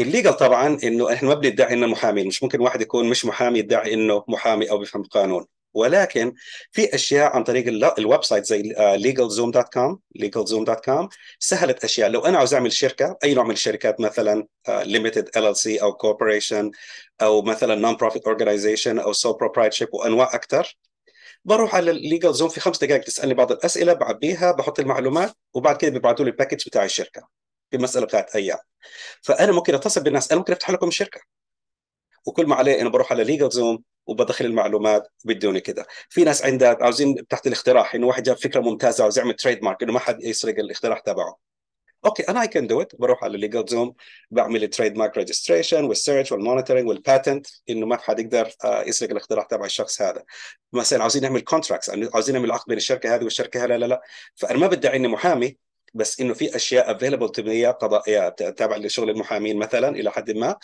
الليجل طبعا انه احنا ما بندعي انه محامي مش ممكن واحد يكون مش محامي يدعي انه محامي او بيفهم القانون ولكن في اشياء عن طريق الويب سايت زي آه، legalzoom.com legalzoom.com سهلت اشياء لو انا عاوز اعمل شركه اي نوع من الشركات مثلا ليمتد ال ال سي او كوربوريشن او مثلا نون بروفيت اورجنايزيشن او سول بروبرايتشيب وانواع اكثر بروح على الليجل زوم في خمس دقائق تسالني بعض الاسئله بعبيها بحط المعلومات وبعد كده بيبعتوا لي الباكج بتاع الشركه في مساله بتاعت ايام فانا ممكن اتصل بالناس انا ممكن افتح لكم شركه وكل ما عليه انا بروح على ليجل زوم وبدخل المعلومات بدوني كده في ناس عندها عاوزين تحت الاقتراح انه واحد جاب فكره ممتازه عاوز يعمل تريد مارك انه ما حد يسرق الاقتراح تبعه اوكي انا اي كان دو ات بروح على ليجل زوم بعمل التريد مارك ريجستريشن والسيرش والمونيتورنج والباتنت انه ما حد يقدر آه، يسرق الاقتراح تبع الشخص هذا مثلا عاوزين نعمل كونتراكتس عاوزين نعمل عقد بين الشركه هذه والشركه هذه لا لا لا فانا ما بدعي اني محامي بس انه في اشياء افيلبل تبنيه قضائيه تابع لشغل المحامين مثلا الى حد ما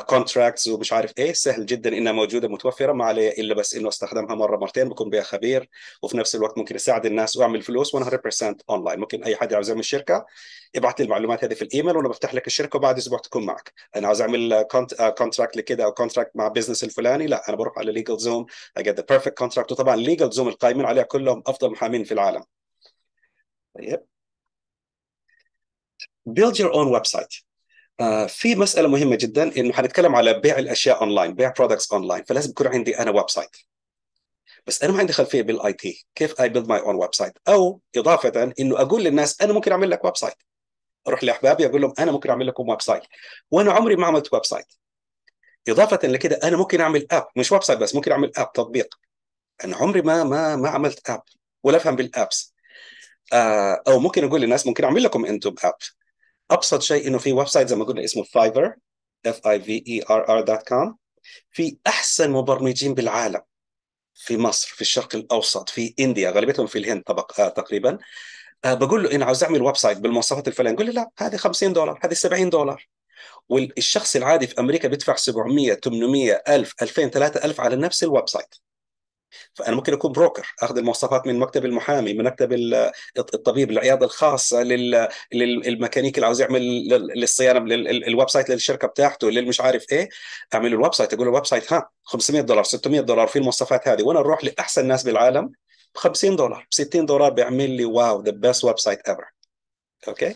كونتراكتس آه، uh, ومش عارف ايه سهل جدا انها موجوده متوفره ما علي الا بس انه استخدمها مره مرتين بكون بها خبير وفي نفس الوقت ممكن اساعد الناس واعمل فلوس 100% اونلاين ممكن اي حد عاوز يعمل شركه ابعث لي المعلومات هذه في الايميل وانا بفتح لك الشركه وبعد اسبوع تكون معك انا عاوز اعمل كونتراكت آه، لكده او كونتراكت مع بزنس الفلاني لا انا بروح على ليجل زوم جيت ذا بيرفكت كونتراكت وطبعا ليجل زوم القائمين عليها كلهم افضل محامين في العالم طيب build your own website آه، في مسألة مهمة جدا انه حنتكلم على بيع الاشياء اونلاين، بيع برودكتس اونلاين، فلازم يكون عندي انا ويب سايت. بس انا ما عندي خلفيه بالاي تي، كيف اي بيلد ماي اون ويب سايت؟ او اضافه انه اقول للناس انا ممكن اعمل لك ويب سايت. اروح لاحبابي اقول لهم انا ممكن اعمل لكم ويب سايت، وانا عمري ما عملت ويب سايت. اضافه لكده انا ممكن اعمل اب، مش ويب سايت بس ممكن اعمل اب تطبيق. انا عمري ما ما ما عملت اب ولا افهم بالابس. آه، او ممكن اقول للناس ممكن اعمل لكم انتم اب ابسط شيء انه في ويب سايت زي ما قلنا اسمه فايفر اف اي في اي ار ار دوت كوم في احسن مبرمجين بالعالم في مصر في الشرق الاوسط في انديا غالبيتهم في الهند طبق آه تقريبا آه بقول له انا عاوز اعمل ويب سايت بالمواصفات الفلانيه يقول لي لا هذه 50 دولار هذه 70 دولار والشخص العادي في امريكا بيدفع 700 800 1000 2000 3000 على نفس الويب سايت فانا ممكن اكون بروكر اخذ المواصفات من مكتب المحامي من مكتب الطبيب العياده الخاصه للميكانيك اللي عاوز يعمل للصيانه الويب سايت للشركه بتاعته للمش عارف ايه اعمل الويب سايت اقول له الويب سايت ها 500 دولار 600 دولار في المواصفات هذه وانا اروح لاحسن ناس بالعالم ب 50 دولار ب 60 دولار بيعمل لي واو ذا بيست ويب سايت ايفر اوكي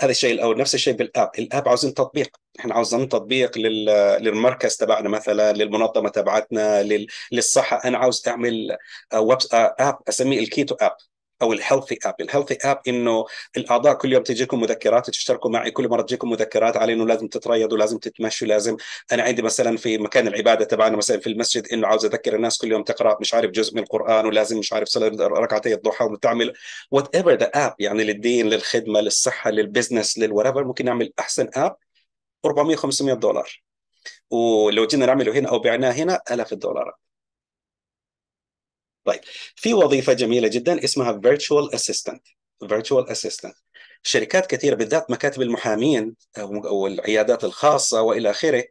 هذا الشيء الاول نفس الشيء بالاب آه، الاب عاوزين تطبيق احنا عاوزين تطبيق لل... للمركز تبعنا مثلا للمنظمه تبعتنا لل... للصحه انا عاوز اعمل آه، ويب آه، اب اسميه الكيتو اب او الهيلثي اب، الهيلثي اب انه الاعضاء كل يوم تجيكم مذكرات تشتركوا معي، كل مره تجيكم مذكرات على انه لازم تتريضوا، لازم تتمشوا، لازم انا عندي مثلا في مكان العباده تبعنا مثلا في المسجد انه عاوز اذكر الناس كل يوم تقرا مش عارف جزء من القران ولازم مش عارف صلاه ركعتي الضحى وتعمل وات ايفر ذا اب يعني للدين للخدمه للصحه للبزنس للوريفر ممكن نعمل احسن اب 400 500 دولار ولو جينا نعمله هنا او بعناه هنا الاف الدولارات طيب في وظيفه جميله جدا اسمها فيرتشوال اسيستنت فيرتشوال اسيستنت شركات كثيرة بالذات مكاتب المحامين أو آه، العيادات الخاصة وإلى آخره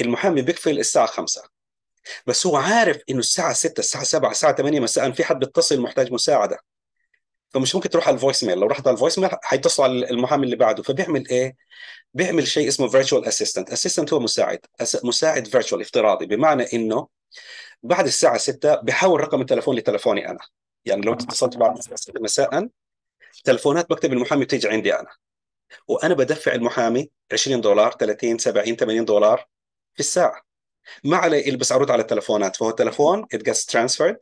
المحامي بيقفل الساعة 5 بس هو عارف إنه الساعة 6 الساعة 7 الساعة 8 مساء في حد بيتصل محتاج مساعدة فمش ممكن تروح على الفويس ميل لو رحت على الفويس ميل حيتصلوا على المحامي اللي بعده فبيعمل ايه؟ بيعمل شيء اسمه فيرتشوال اسيستنت، اسيستنت هو مساعد، مساعد فيرتشوال افتراضي بمعنى انه بعد الساعه 6 بحول رقم التليفون لتلفوني انا يعني لو اتصلت بعد الساعه 6 مساء تلفونات مكتب المحامي بتيجي عندي انا وانا بدفع المحامي 20 دولار 30 70 80 دولار في الساعه ما علي البس ارد على التلفونات فهو التلفون it gets transferred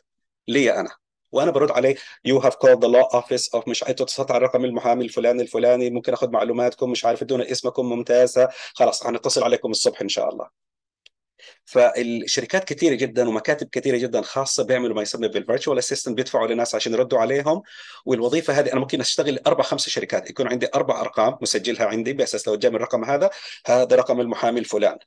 لي انا وانا برد عليه يو هاف كولد ذا لو اوفيس اوف مش انتوا اتصلت على رقم المحامي الفلاني الفلاني ممكن اخذ معلوماتكم مش عارف ادونا اسمكم ممتازه خلاص هنتصل عليكم الصبح ان شاء الله فالشركات كثيره جدا ومكاتب كثيره جدا خاصه بيعملوا ما يسمى بالفيرتشوال اسيستنت بيدفعوا لناس عشان يردوا عليهم والوظيفه هذه انا ممكن اشتغل اربع خمسه شركات يكون عندي اربع ارقام مسجلها عندي باساس لو جاء من الرقم هذا هذا رقم المحامي الفلان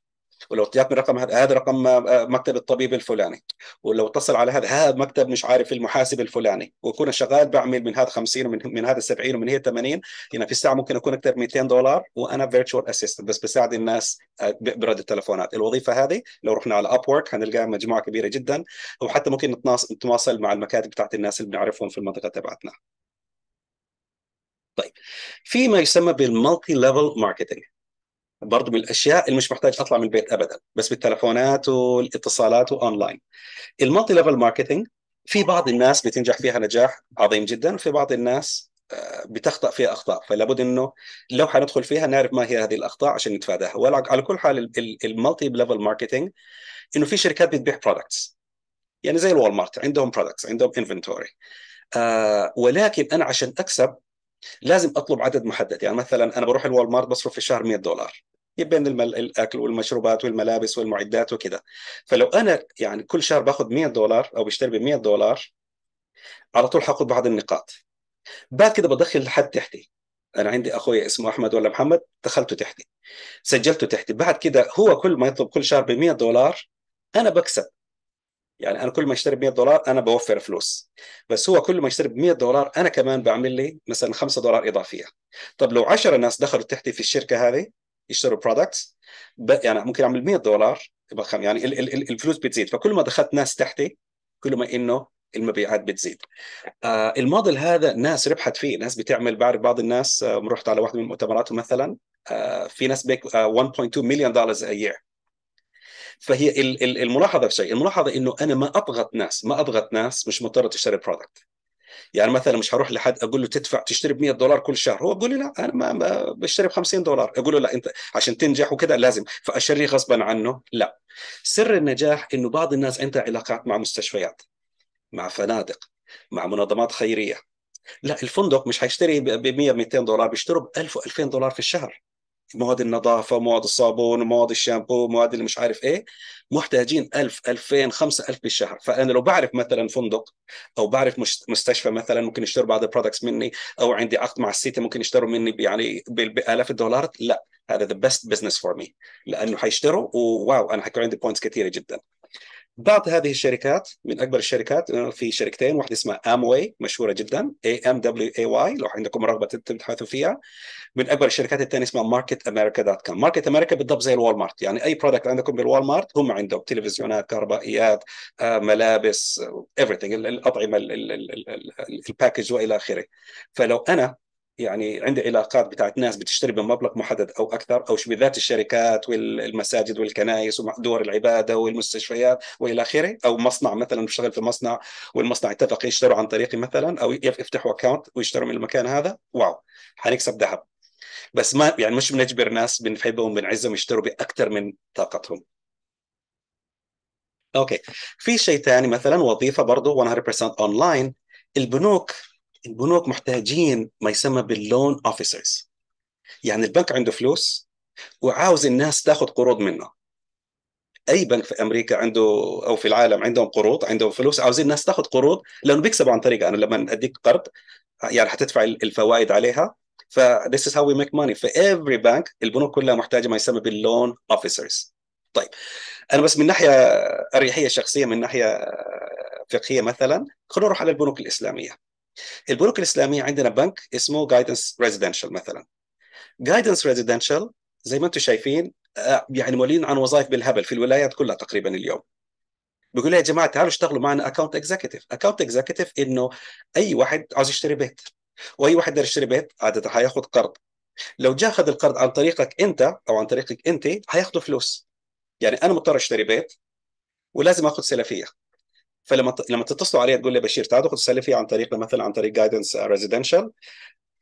ولو اعطيتني رقم هذا هذا رقم آه، آه، مكتب الطبيب الفلاني ولو اتصل على هذا هذا مكتب مش عارف المحاسب الفلاني وكون شغال بعمل من هذا 50 ومن من هذا 70 ومن هي 80 يعني في الساعه ممكن اكون اكثر 200 دولار وانا فيرتشوال اسيستنت بس بساعد الناس آه، برد التلفونات الوظيفه هذه لو رحنا على اب وورك حنلقاها مجموعه كبيره جدا وحتى ممكن نتواصل مع المكاتب بتاعت الناس اللي بنعرفهم في المنطقه تبعتنا طيب في ما يسمى بالمالتي ليفل ماركتنج برضه من الاشياء اللي مش محتاج اطلع من البيت ابدا بس بالتلفونات والاتصالات واونلاين المالتي ليفل ماركتنج في بعض الناس بتنجح فيها نجاح عظيم جدا وفي بعض الناس آه، بتخطا فيها اخطاء فلا بد انه لو حندخل فيها نعرف ما هي هذه الاخطاء عشان نتفاداها وعلى كل حال المالتي ليفل ماركتنج انه في شركات بتبيع برودكتس يعني زي الوول مارت عندهم برودكتس عندهم انفنتوري آه ولكن انا عشان اكسب لازم اطلب عدد محدد يعني مثلا انا بروح الوول مارت بصرف في الشهر 100 دولار بين المل... الاكل والمشروبات والملابس والمعدات وكذا فلو انا يعني كل شهر باخذ 100 دولار او بشتري ب 100 دولار على طول حاخذ بعض النقاط بعد كده بدخل لحد تحتي انا عندي اخويا اسمه احمد ولا محمد دخلته تحتي سجلته تحتي بعد كده هو كل ما يطلب كل شهر ب 100 دولار انا بكسب يعني انا كل ما اشتري ب 100 دولار انا بوفر فلوس بس هو كل ما يشتري ب 100 دولار انا كمان بعمل لي مثلا 5 دولار اضافيه طب لو 10 ناس دخلوا تحتي في الشركه هذه يشتروا برودكتس يعني ممكن اعمل 100 دولار يعني الفلوس بتزيد فكل ما دخلت ناس تحتي كل ما انه المبيعات بتزيد آه الموديل هذا ناس ربحت فيه ناس بتعمل بعرف بعض الناس آه رحت على واحد من مؤتمراته مثلا آه في ناس بيك 1.2 مليون دولار اي يير فهي الملاحظه في شيء الملاحظه انه انا ما اضغط ناس ما اضغط ناس مش مضطره تشتري برودكت يعني مثلا مش هروح لحد اقول له تدفع تشتري ب 100 دولار كل شهر هو بيقول لي لا انا ما بشتري ب 50 دولار اقول له لا انت عشان تنجح وكذا لازم فاشري غصبا عنه لا سر النجاح انه بعض الناس عندها علاقات مع مستشفيات مع فنادق مع منظمات خيريه لا الفندق مش هيشتري ب 100 200 دولار بيشتروا ب 1000 و 2000 دولار في الشهر مواد النظافه مواد الصابون مواد الشامبو مواد اللي مش عارف ايه محتاجين 1000 2000 5000 بالشهر فانا لو بعرف مثلا فندق او بعرف مستشفى مثلا ممكن يشتروا بعض البرودكتس مني او عندي عقد مع السيتي ممكن يشتروا مني يعني بالاف الدولارات لا هذا ذا بيست بزنس فور مي لانه حيشتروا وواو انا حيكون عندي بوينتس كثيره جدا بعض هذه الشركات من اكبر الشركات في شركتين واحده اسمها امواي مشهوره جدا اي ام دبليو اي واي لو عندكم رغبه تبحثوا فيها من اكبر الشركات الثانيه اسمها ماركت امريكا دوت كوم ماركت امريكا بالضبط زي الوال مارت يعني اي برودكت عندكم بالوال مارت هم عندهم تلفزيونات كهربائيات آه، ملابس everything الاطعمه الباكج والى اخره فلو انا يعني عنده علاقات بتاعت ناس بتشتري بمبلغ محدد او اكثر او ذات الشركات والمساجد والكنائس ودور العباده والمستشفيات والى اخره او مصنع مثلا بشتغل في مصنع والمصنع اتفق يشتروا عن طريقي مثلا او يفتحوا اكونت ويشتروا من المكان هذا واو حنكسب ذهب بس ما يعني مش بنجبر ناس بنحبهم بنعزهم يشتروا باكثر من طاقتهم اوكي في شيء ثاني مثلا وظيفه برضه 100% اونلاين البنوك البنوك محتاجين ما يسمى باللون اوفيسرز يعني البنك عنده فلوس وعاوز الناس تاخذ قروض منه اي بنك في امريكا عنده او في العالم عندهم قروض عندهم فلوس عاوزين الناس تاخذ قروض لانه بيكسبوا عن طريقه انا لما اديك قرض يعني حتدفع الفوائد عليها ف this is how we make money في every bank البنوك كلها محتاجه ما يسمى باللون officers طيب انا بس من ناحيه اريحيه شخصيه من ناحيه فقهيه مثلا خلينا نروح على البنوك الاسلاميه البنوك الاسلاميه عندنا بنك اسمه جايدنس ريزيدنشال مثلا جايدنس ريزيدنشال زي ما انتم شايفين آه، يعني مولين عن وظائف بالهبل في الولايات كلها تقريبا اليوم بيقول يا جماعه تعالوا اشتغلوا معنا اكونت اكزيكتيف اكونت اكزيكتيف انه اي واحد عاوز يشتري بيت واي واحد يقدر يشتري بيت عاده حياخذ قرض لو جاء اخذ القرض عن طريقك انت او عن طريقك انت هياخدوا فلوس يعني انا مضطر اشتري بيت ولازم اخذ سلفيه فلما لما تتصلوا عليها تقول لي بشير تعالوا خذوا سلفي عن طريق مثلا عن طريق جايدنس ريزيدنشال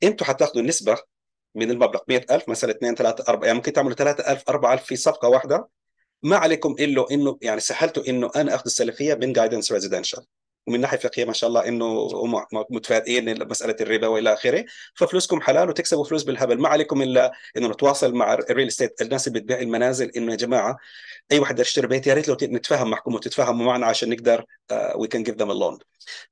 انتم حتاخذوا نسبه من المبلغ 100000 مثلا 2 3 4 يعني ممكن تعملوا 3000 4000 في صفقه واحده ما عليكم الا انه يعني سهلتوا انه انا اخذ السلفيه من جايدنس ريزيدنشال ومن ناحيه فقهيه ما شاء الله انه متفائلين متفادئين مساله الربا والى اخره ففلوسكم حلال وتكسبوا فلوس بالهبل ما عليكم الا انه نتواصل مع الريل استيت الناس اللي بتبيع المنازل انه يا جماعه اي واحد يشتري بيت يا ريت لو نتفاهم معكم وتتفاهموا معنا عشان نقدر وي كان جيف ذم اللون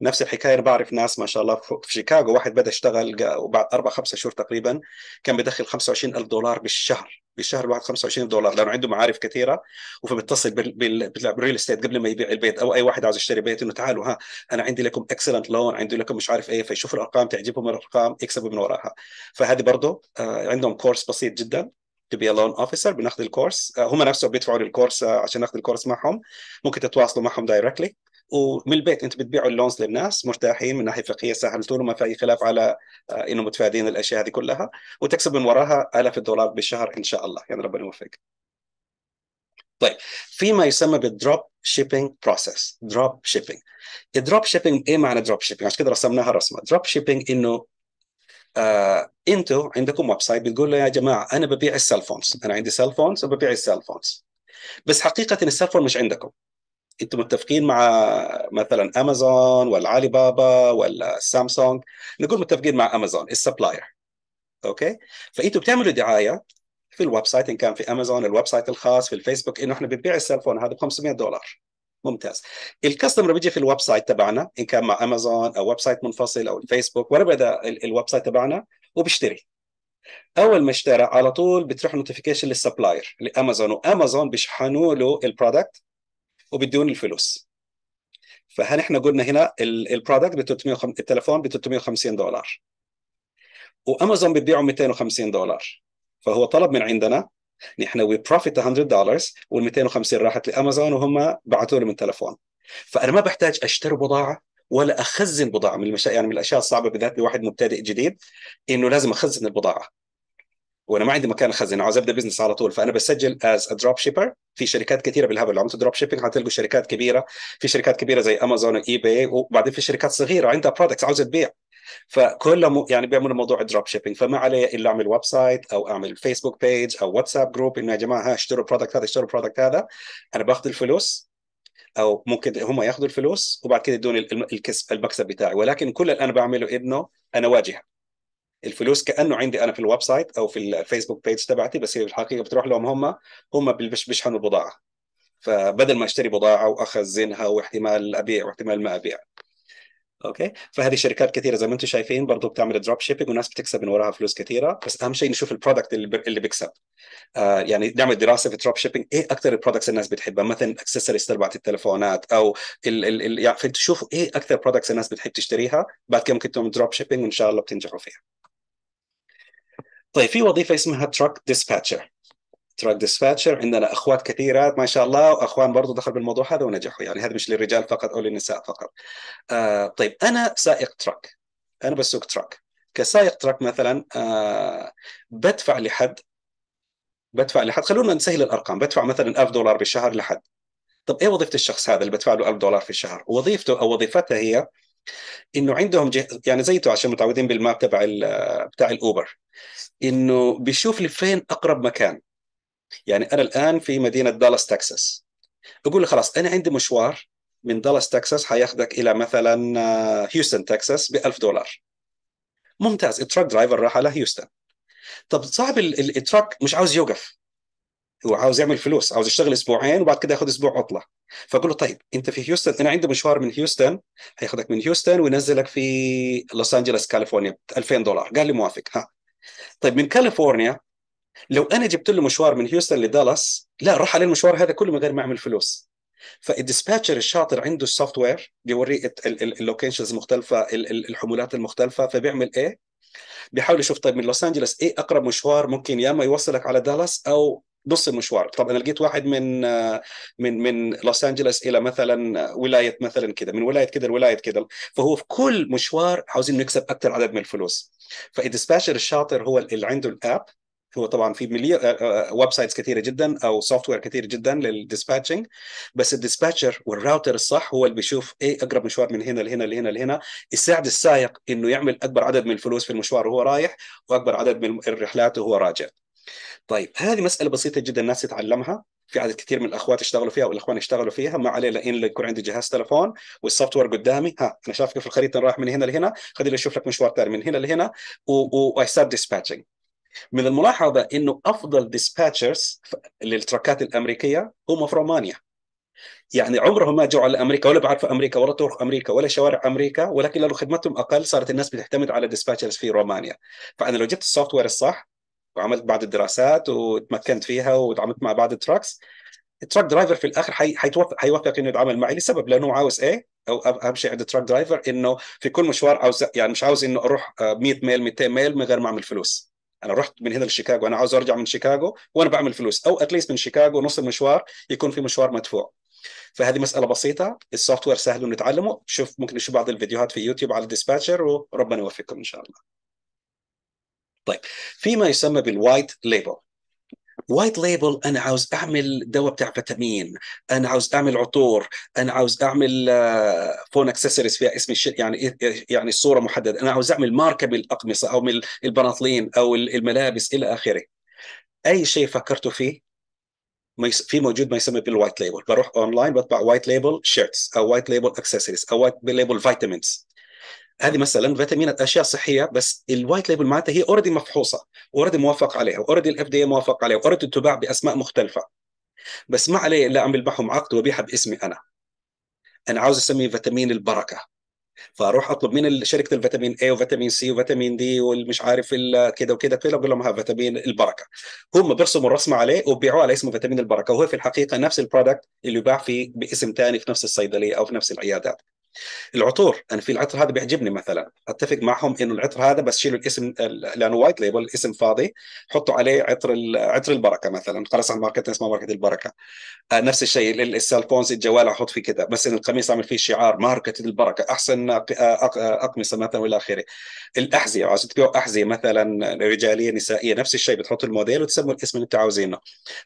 نفس الحكايه انا بعرف ناس ما شاء الله في شيكاغو واحد بدا يشتغل وبعد آه، اربع خمسة شهور تقريبا كان بيدخل 25000 دولار بالشهر بالشهر الواحد 25000 دولار لانه عنده معارف كثيره وفبيتصل بالريل استيت قبل ما يبيع البيت او اي واحد عاوز يشتري بيت انه تعالوا ها انا عندي لكم اكسلنت لون عندي لكم مش عارف ايه فيشوفوا الارقام تعجبهم الارقام يكسبوا من وراها فهذه برضه آه، عندهم كورس بسيط جدا to be a loan officer بناخذ الكورس آه، هم نفسهم بيدفعوا للكورس آه، عشان ناخذ الكورس معهم ممكن تتواصلوا معهم دايركتلي ومن البيت انتم بتبيعوا اللونز للناس مرتاحين من ناحيه فقهيه سهلتوا ما في اي خلاف على انه متفادين الاشياء هذه كلها وتكسب من وراها الاف الدولار بالشهر ان شاء الله يعني ربنا يوفقك. طيب فيما يسمى بالدروب شيبينج بروسيس دروب شيبينج الدروب شيبينج ايه معنى دروب شيبينج عشان كده رسمناها رسمه دروب شيبينج انه آه انتوا عندكم ويب سايت بتقول له يا جماعه انا ببيع السيل فونز انا عندي سيل فونز وببيع السيل فونز بس حقيقه السيل فون مش عندكم انتم متفقين مع مثلا امازون ولا علي بابا ولا سامسونج نقول متفقين مع امازون السبلاير اوكي فانتوا بتعملوا دعايه في الويب سايت ان كان في امازون الويب سايت الخاص في الفيسبوك انه احنا بنبيع السيلفون هذا ب 500 دولار ممتاز الكاستمر بيجي في الويب سايت تبعنا ان كان مع امازون او ويب سايت منفصل او الفيسبوك ولا بدا الويب سايت تبعنا وبيشتري اول ما اشترى على طول بتروح نوتيفيكيشن للسبلاير لامازون وامازون بيشحنوا له البرودكت وبدون الفلوس احنا قلنا هنا البرودكت ب 300 التليفون ب 350 دولار وامازون بتبيعه 250 دولار فهو طلب من عندنا نحن وي بروفيت 100 دولار وال 250 راحت لامازون وهم بعثوا لي من تلفون فانا ما بحتاج اشتري بضاعه ولا اخزن بضاعه من المشا... يعني من الاشياء الصعبه بالذات لواحد مبتدئ جديد انه لازم اخزن البضاعه وانا ما عندي مكان اخزن عاوز ابدا بزنس على طول فانا بسجل از دروب شيبر في شركات كثيره بالهبل لو عملتوا دروب شيبنج حتلقوا شركات كبيره في شركات كبيره زي امازون واي باي وبعدين في شركات صغيره عندها برودكتس عاوزه تبيع فكل م... يعني بيعملوا موضوع دروب شيبينج فما علي الا اعمل ويب سايت او اعمل فيسبوك بيج او واتساب جروب انه يا جماعه ها اشتروا برودكت هذا اشتروا برودكت هذا انا باخذ الفلوس او ممكن هم ياخذوا الفلوس وبعد كده يدوني الكسب المكسب بتاعي ولكن كل اللي انا بعمله انه انا واجهه الفلوس كانه عندي انا في الويب سايت او في الفيسبوك بيج تبعتي بس هي في الحقيقه بتروح لهم هم هم بيشحنوا البضاعه فبدل ما اشتري بضاعه واخزنها واحتمال ابيع واحتمال ما ابيع اوكي فهذه شركات كثيره زي ما انتم شايفين برضه بتعمل دروب شيبنج وناس بتكسب من وراها فلوس كثيره بس اهم شيء نشوف البرودكت اللي, اللي بيكسب آه يعني نعمل دراسه في دروب شيبنج ايه اكثر البرودكتس الناس بتحبها مثلا اكسسوارز تبعت التليفونات او ال ال ال يعني تشوفوا ايه اكثر برودكتس الناس بتحب تشتريها بعد كده ممكن تعمل دروب شيبنج وان شاء الله بتنجحوا فيها طيب في وظيفه اسمها تراك ديسباتشر تراك ديسباتشر عندنا اخوات كثيرات ما شاء الله واخوان برضو دخلوا بالموضوع هذا ونجحوا يعني هذا مش للرجال فقط او للنساء فقط آه طيب انا سائق تراك انا بسوق تراك كسائق تراك مثلا آه بدفع لحد بدفع لحد خلونا نسهل الارقام بدفع مثلا 1000 دولار بالشهر لحد طب ايه وظيفه الشخص هذا اللي بدفع له 1000 دولار في الشهر وظيفته او وظيفتها هي انه عندهم جه... يعني زيته عشان متعودين بالماب تبع بتاع الاوبر انه بيشوف لي فين اقرب مكان يعني انا الان في مدينه دالاس تكساس اقول له خلاص انا عندي مشوار من دالاس تكساس حياخذك الى مثلا آه، هيوستن تكساس ب 1000 دولار ممتاز التراك درايفر راح على هيوستن طب صاحب التراك مش عاوز يوقف هو عاوز يعمل فلوس عاوز يشتغل اسبوعين وبعد كده ياخذ اسبوع عطله فاقول له طيب انت في هيوستن انا عندي مشوار من هيوستن هياخذك من هيوستن وينزلك في لوس انجلوس كاليفورنيا 2000 دولار قال لي موافق ها طيب من كاليفورنيا لو انا جبت له مشوار من هيوستن لدالاس لا راح عليه المشوار هذا كله من غير ما اعمل فلوس فالديسباتشر الشاطر عنده السوفت وير بيوريه اللوكيشنز المختلفه الحمولات المختلفه فبيعمل ايه؟ بيحاول يشوف طيب من لوس انجلوس ايه اقرب مشوار ممكن يا اما يوصلك على دالاس او نص المشوار طب انا لقيت واحد من من من لوس انجلوس الى مثلا ولايه مثلا كده من ولايه كده لولايه كده فهو في كل مشوار عاوزين نكسب اكثر عدد من الفلوس فالديسباتشر الشاطر هو اللي عنده الاب هو طبعا في مليون ويب آه، سايتس آه، آه، كثيره جدا او سوفت وير كثير جدا للديسباتشنج بس الديسباتشر والراوتر الصح هو اللي بيشوف ايه اقرب مشوار من هنا لهنا لهنا لهنا يساعد السائق انه يعمل اكبر عدد من الفلوس في المشوار وهو رايح واكبر عدد من الرحلات وهو راجع. طيب هذه مساله بسيطه جدا الناس تتعلمها في عدد كثير من الاخوات اشتغلوا فيها والاخوان اشتغلوا فيها ما عليه لان يكون عندي جهاز تلفون والسوفت وير قدامي ها انا شايفك في الخريطه رايح من هنا لهنا خليني اشوف لك مشوار ثاني من هنا لهنا واي ستارت ديسباتشنج من الملاحظه انه افضل ديسباتشرز للتراكات الامريكيه هم في رومانيا يعني عمرهم ما جوا على امريكا ولا بعرف امريكا ولا طرق امريكا ولا شوارع امريكا ولكن لو خدمتهم اقل صارت الناس بتعتمد على ديسباتشرز في رومانيا فانا لو جبت السوفت وير الصح وعملت بعض الدراسات وتمكنت فيها وتعاملت مع بعض التراكس التراك درايفر في الاخر حيتوفق حيوافق انه يتعامل معي لسبب لانه عاوز ايه او اهم شيء عند التراك درايفر انه في كل مشوار عاوز يعني مش عاوز انه اروح 100 ميل 200 ميل من غير ما اعمل فلوس انا رحت من هنا لشيكاغو انا عاوز ارجع من شيكاغو وانا بعمل فلوس او اتليست من شيكاغو نص المشوار يكون في مشوار مدفوع فهذه مساله بسيطه السوفت وير سهل نتعلمه شوف ممكن تشوف بعض الفيديوهات في يوتيوب على الديسباتشر وربنا يوفقكم ان شاء الله طيب فيما يسمى بالوايت ليبل وايت ليبل انا عاوز اعمل دواء بتاع فيتامين انا عاوز اعمل عطور انا عاوز اعمل فون آه، اكسسوارز فيها اسم الشركه يعني إيه، إيه، يعني الصوره محدده انا عاوز اعمل ماركه بالاقمصه او من البناطلين او الملابس الى اخره اي شيء فكرتوا فيه في موجود ما يسمى بالوايت ليبل بروح اونلاين بطبع وايت ليبل شيرتس او وايت ليبل اكسسوارز او وايت ليبل فيتامينز هذه مثلا فيتامينات اشياء صحيه بس الوايت ليبل معناتها هي اوريدي مفحوصه اوريدي موافق عليها اوريدي الاف دي موافق عليها اوريدي تباع باسماء مختلفه بس ما علي الا اعمل معهم عقد وبيعها باسمي انا انا عاوز اسميه فيتامين البركه فاروح اطلب من شركه الفيتامين اي وفيتامين سي وفيتامين دي والمش عارف كده وكده كده بقول لهم ها فيتامين البركه هم بيرسموا الرسمه عليه وبيعوه على اسمه فيتامين البركه وهو في الحقيقه نفس البرودكت اللي يباع في باسم ثاني في نفس الصيدليه او في نفس العيادات العطور انا في العطر هذا بيعجبني مثلا اتفق معهم انه العطر هذا بس شيلوا الاسم لانه وايت ليبل الاسم فاضي حطوا عليه عطر عطر البركه مثلا خلاص ماركت اسمه ماركه البركه آه نفس الشيء السالفونز الجوال احط فيه كذا بس إن القميص اعمل فيه شعار ماركه البركه احسن آه، آه، اقمصه مثلا والى اخره الاحذيه عايز تبيعوا احذيه مثلا رجاليه نسائيه نفس الشيء بتحط الموديل وتسموا الاسم اللي انت عاوزينه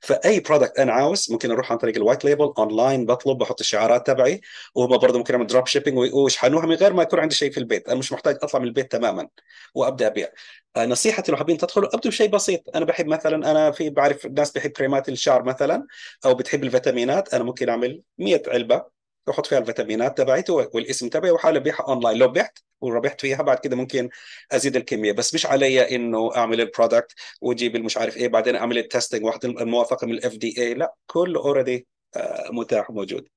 فاي برودكت انا عاوز ممكن اروح عن طريق الوايت ليبل اونلاين بطلب بحط الشعارات تبعي وهم برضه ممكن اعمل دروب شيبنج ويشحنوها من غير ما يكون عندي شيء في البيت انا مش محتاج اطلع من البيت تماما وابدا ابيع آه، نصيحتي لو حابين تدخلوا ابدوا بشيء بسيط انا بحب مثلا انا في بعرف ناس بحب كريمات الشعر مثلا او بتحب الفيتامينات انا ممكن اعمل 100 علبه احط فيها الفيتامينات تبعتي والاسم تبعي واحاول ابيعها اونلاين لو بعت وربحت فيها بعد كده ممكن ازيد الكميه بس مش علي انه اعمل البرودكت واجيب المش عارف ايه بعدين اعمل التستنج واحط الموافقه من الاف دي اي لا كله اوريدي آه، متاح موجود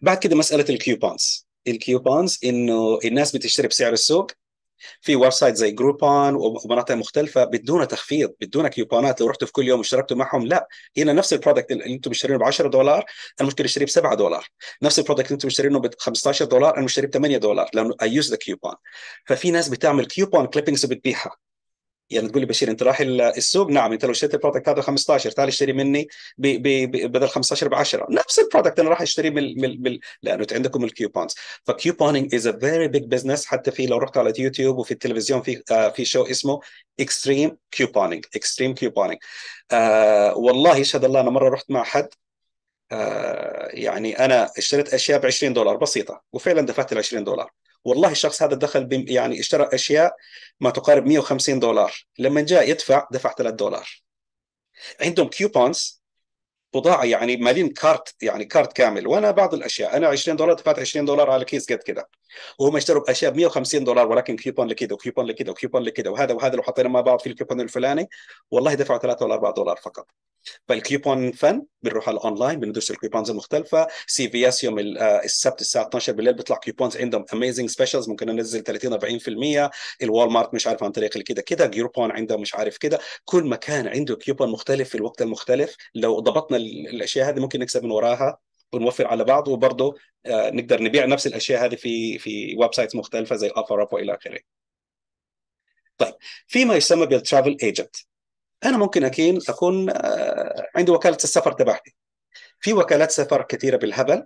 بعد كده مساله الكيوبونز الكيوبونز انه الناس بتشتري بسعر السوق في ويب سايت زي جروبون ومناطق مختلفه بدون تخفيض بدون كيوبونات لو رحتوا في كل يوم واشتركتوا معهم لا هنا نفس البرودكت اللي انتم مشترينه ب 10 دولار المشتري يشتريه ب 7 دولار نفس البرودكت اللي انتم مشترينه ب 15 دولار المشتري ب 8 دولار لانه اي يوز ذا كيوبون ففي ناس بتعمل كيوبون كليبنجز وبتبيعها يعني تقول لي بشير انت رايح السوق نعم انت لو اشتريت البرودكت هذا 15 تعال اشتري مني بدل 15 ب 10 نفس البرودكت انا راح اشتريه من من من لانه عندكم الكيوبونز فكيوبونينج از ا فيري بيج بزنس حتى في لو رحت على اليوتيوب وفي التلفزيون في آه في شو اسمه اكستريم كيوبونينج اكستريم كيوبونينج والله يشهد الله انا مره رحت مع حد آه يعني انا اشتريت اشياء ب 20 دولار بسيطه وفعلا دفعت ال 20 دولار والله الشخص هذا دخل يعني اشترى اشياء ما تقارب 150 دولار لما جاء يدفع دفع 3 دولار عندهم كيوبونز بضاعه يعني مالين كارت يعني كارت كامل وانا بعض الاشياء انا 20 دولار دفعت 20 دولار على كيس قد كده وهم اشتروا اشياء ب 150 دولار ولكن كيبون لكده وكيبون لكده وكيبون لكده وهذا وهذا لو حطينا مع بعض في الكيبون الفلاني والله دفعوا 3 ولا 4 دولار فقط فالكيبون فن بنروح على الاونلاين بندرس الكيبونز المختلفه سي في اس يوم آه، السبت الساعه 12 بالليل بيطلع كيبونز عندهم اميزنج سبيشلز ممكن ننزل 30 40% الوال مارت مش عارف عن طريق كده كده جروبون عندهم مش عارف كده كل مكان عنده كيبون مختلف في الوقت المختلف لو ضبطنا الاشياء هذه ممكن نكسب من وراها ونوفر على بعض وبرضه آه، نقدر نبيع نفس الاشياء هذه في في ويب سايتس مختلفه زي اوفر اب والى اخره. طيب في ما يسمى بالترافل ايجنت. انا ممكن اكون اكون آه، عندي وكاله السفر تبعتي. في وكالات سفر كثيره بالهبل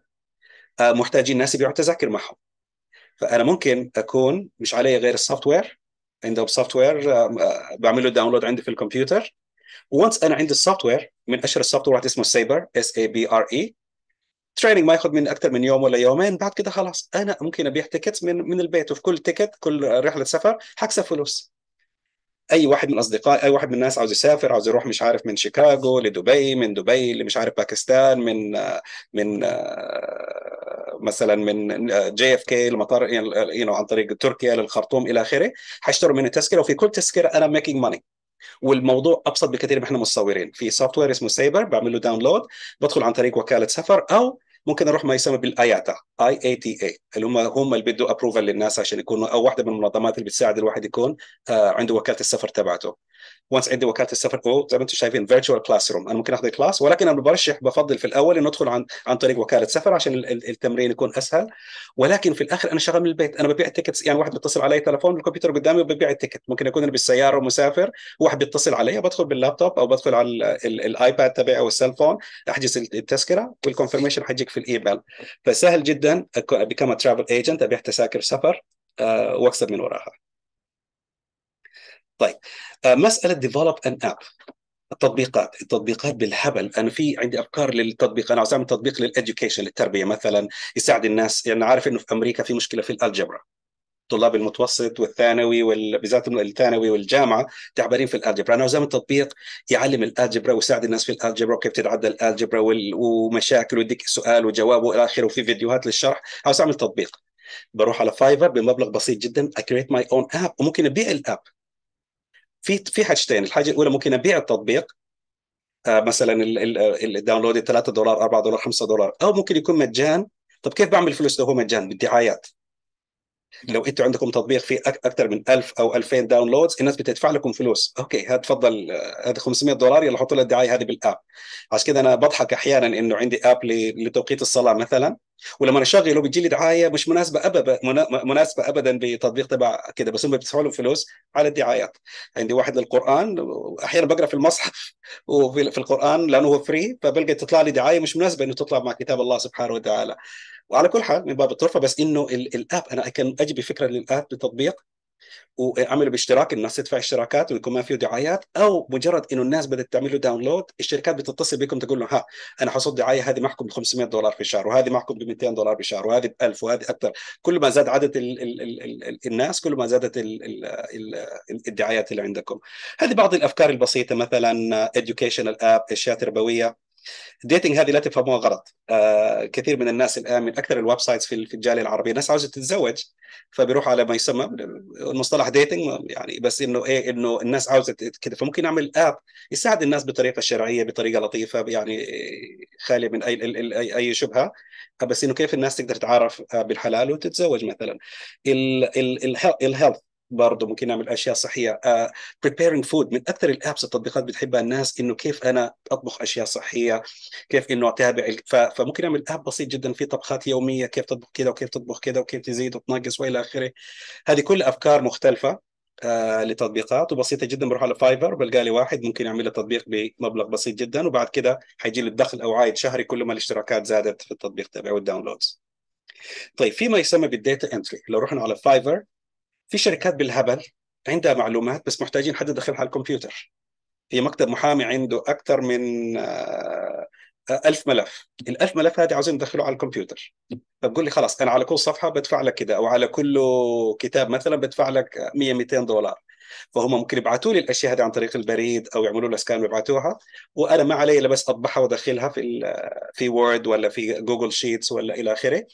آه، محتاجين ناس يبيعوا تذاكر معهم. فانا ممكن اكون مش علي غير السوفت وير عندهم سوفت وير بعمل له داونلود عندي في الكمبيوتر وانس انا عندي السوفت وير من اشهر السوفت وير واحد اسمه سايبر اس اي بي ار اي تريننج ما ياخذ من اكثر من يوم ولا يومين بعد كده خلاص انا ممكن ابيع تيكت من من البيت وفي كل تيكت كل رحله سفر حكسب فلوس اي واحد من اصدقائي اي واحد من الناس عاوز يسافر عاوز يروح مش عارف من شيكاغو لدبي من دبي لمش عارف باكستان من من مثلا من جي اف كي لمطار يعني عن طريق تركيا للخرطوم الى اخره حيشتروا مني تذكره وفي كل تذكره انا ميكينج ماني والموضوع ابسط بكثير ما احنا متصورين في سوفت وير اسمه سايبر بعمل له داونلود بدخل عن طريق وكاله سفر او ممكن اروح ما يسمى بالاياتا اي اي تي اي اللي هم هم اللي بده ابروفل للناس عشان يكونوا او واحده من المنظمات اللي بتساعد الواحد يكون آه، عنده وكاله السفر تبعته وانس عندي وكاله السفر او زي ما انتم شايفين فيرتشوال كلاس روم انا ممكن احضر كلاس ولكن انا برشح بفضل في الاول ان ادخل عن عن طريق وكاله سفر عشان التمرين يكون اسهل ولكن في الاخر انا شغال من البيت انا ببيع تيكتس يعني واحد بيتصل علي تليفون الكمبيوتر قدامي وببيع التيكت ممكن اكون انا بالسياره ومسافر واحد بيتصل علي بدخل باللابتوب او بدخل على الايباد تبعي او السيلفون احجز التذكره والكونفرميشن حيجيك في الايميل فسهل جدا بيكم ترافل ايجنت ابيع تذاكر سفر آه، واكسب من وراها طيب آه، مساله ديفلوب ان اب التطبيقات التطبيقات بالهبل انا في عندي افكار للتطبيق انا عاوز اعمل تطبيق للاديوكيشن للتربيه مثلا يساعد الناس يعني عارف انه في امريكا في مشكله في الالجبرا طلاب المتوسط والثانوي بالذات الثانوي والجامعه تعبانين في الالجبرا انا عاوز اعمل تطبيق يعلم الالجبرا ويساعد الناس في الالجبرا وكيف تتعدى الالجبرا ومشاكل ويديك سؤال وجواب والى اخره وفي فيديوهات للشرح عاوز اعمل تطبيق بروح على فايفر بمبلغ بسيط جدا اكريت ماي اون اب وممكن ابيع الاب في في حاجتين الحاجه الاولى ممكن ابيع التطبيق آه، مثلا الداونلود 3 دولار 4 دولار 5 دولار او ممكن يكون مجان طب كيف بعمل فلوس لو هو مجان بالدعايات لو انتوا عندكم تطبيق فيه اكثر من 1000 او 2000 داونلودز الناس بتدفع لكم فلوس اوكي هات تفضل هذا آه، 500 دولار يلا حطوا لها الدعايه هذه بالاب عشان كذا انا بضحك احيانا انه عندي اب لتوقيت الصلاه مثلا ولما اشغله بتجي لي دعايه مش مناسبه ابدا مناسبه ابدا بتطبيق تبع كذا بس هم بيدفعوا لهم فلوس على الدعايات عندي واحد للقران احيانا بقرا في المصحف [LAUGHS] وفي القران لانه هو فري فبلقى تطلع لي دعايه مش مناسبه انه تطلع مع كتاب الله سبحانه وتعالى وعلى كل حال من باب الطرفه بس انه الاب انا كان اجي بفكره للاب بتطبيق واعمله باشتراك الناس تدفع اشتراكات ويكون ما فيه دعايات او مجرد انه الناس بدات تعمل له داونلود الشركات بتتصل بكم تقول لهم ها انا حصد دعايه هذه معكم ب 500 دولار في الشهر وهذه معكم ب 200 دولار في الشهر وهذه ب 1000 وهذه اكثر كل ما زاد عدد الـ الـ الـ الـ الناس كل ما زادت الـ الـ الـ الدعايات اللي عندكم هذه بعض الافكار البسيطه مثلا اديوكيشنال اب اشياء تربويه الديتنج هذه لا تفهموها غلط آه كثير من الناس الان من اكثر الويب سايتس في الجاليه العربيه الناس عاوزه تتزوج فبيروح على ما يسمى المصطلح ديتنج يعني بس انه ايه انه الناس عاوزه كده فممكن اعمل اب يساعد الناس بطريقه شرعيه بطريقه لطيفه يعني خاليه من اي اي, أي شبهه بس انه كيف الناس تقدر تتعارف بالحلال وتتزوج مثلا الهيلث برضه ممكن نعمل اشياء صحيه بريبيرنج uh, فود من اكثر الابس التطبيقات بتحبها الناس انه كيف انا اطبخ اشياء صحيه كيف انه اتابع ف... فممكن اعمل اب بسيط جدا في طبخات يوميه كيف تطبخ كذا وكيف تطبخ كذا وكيف تزيد وتنقص والى اخره هذه كل افكار مختلفه آه لتطبيقات وبسيطه جدا بروح على فايفر بلقى لي واحد ممكن يعمل لي تطبيق بمبلغ بسيط جدا وبعد كده حيجي لي الدخل او عائد شهري كل ما الاشتراكات زادت في التطبيق تبعي والداونلودز. طيب فيما يسمى بالديتا انتري لو رحنا على فايفر في شركات بالهبل عندها معلومات بس محتاجين حد يدخلها على الكمبيوتر في مكتب محامي عنده أكثر من آه، ألف ملف الألف ملف هذه عاوزين ندخله على الكمبيوتر فبقول لي خلاص أنا على كل صفحة بدفع لك كده أو على كل كتاب مثلا بدفع لك 100 200 دولار فهم ممكن يبعثوا لي الاشياء هذه عن طريق البريد او يعملوا لها سكان ويبعثوها وانا ما علي الا بس اطبعها وادخلها في في وورد ولا في جوجل شيتس ولا الى اخره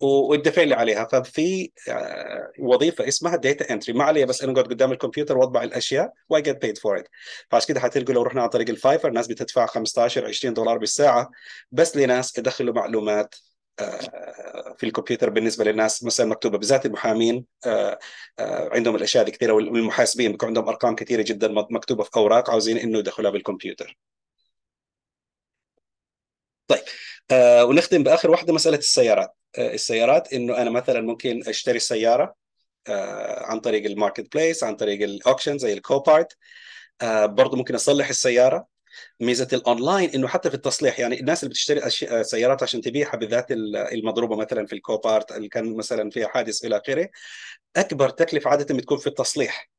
ويدفع لي عليها ففي آه، وظيفه اسمها داتا انتري ما علي بس انا اقعد قدام الكمبيوتر واطبع الاشياء واي جيت بيد فور ات فعشان كده حتلقوا لو رحنا عن طريق الفايفر الناس بتدفع 15 20 دولار بالساعه بس لناس يدخلوا معلومات آه، في الكمبيوتر بالنسبه للناس مثلا مكتوبه بالذات المحامين آه، آه، عندهم الاشياء هذه كثيره والمحاسبين بيكون عندهم ارقام كثيره جدا مكتوبه في اوراق عاوزين انه يدخلها بالكمبيوتر. طيب ونختم باخر واحده مساله السيارات السيارات انه انا مثلا ممكن اشتري سياره عن طريق الماركت بليس عن طريق الاوكشن زي الكوبارت برضه ممكن اصلح السياره ميزه الاونلاين انه حتى في التصليح يعني الناس اللي بتشتري آه، سيارات عشان تبيعها بالذات المضروبه مثلا في الكوبارت اللي كان مثلا فيها حادث الى اخره اكبر تكلفه عاده بتكون في التصليح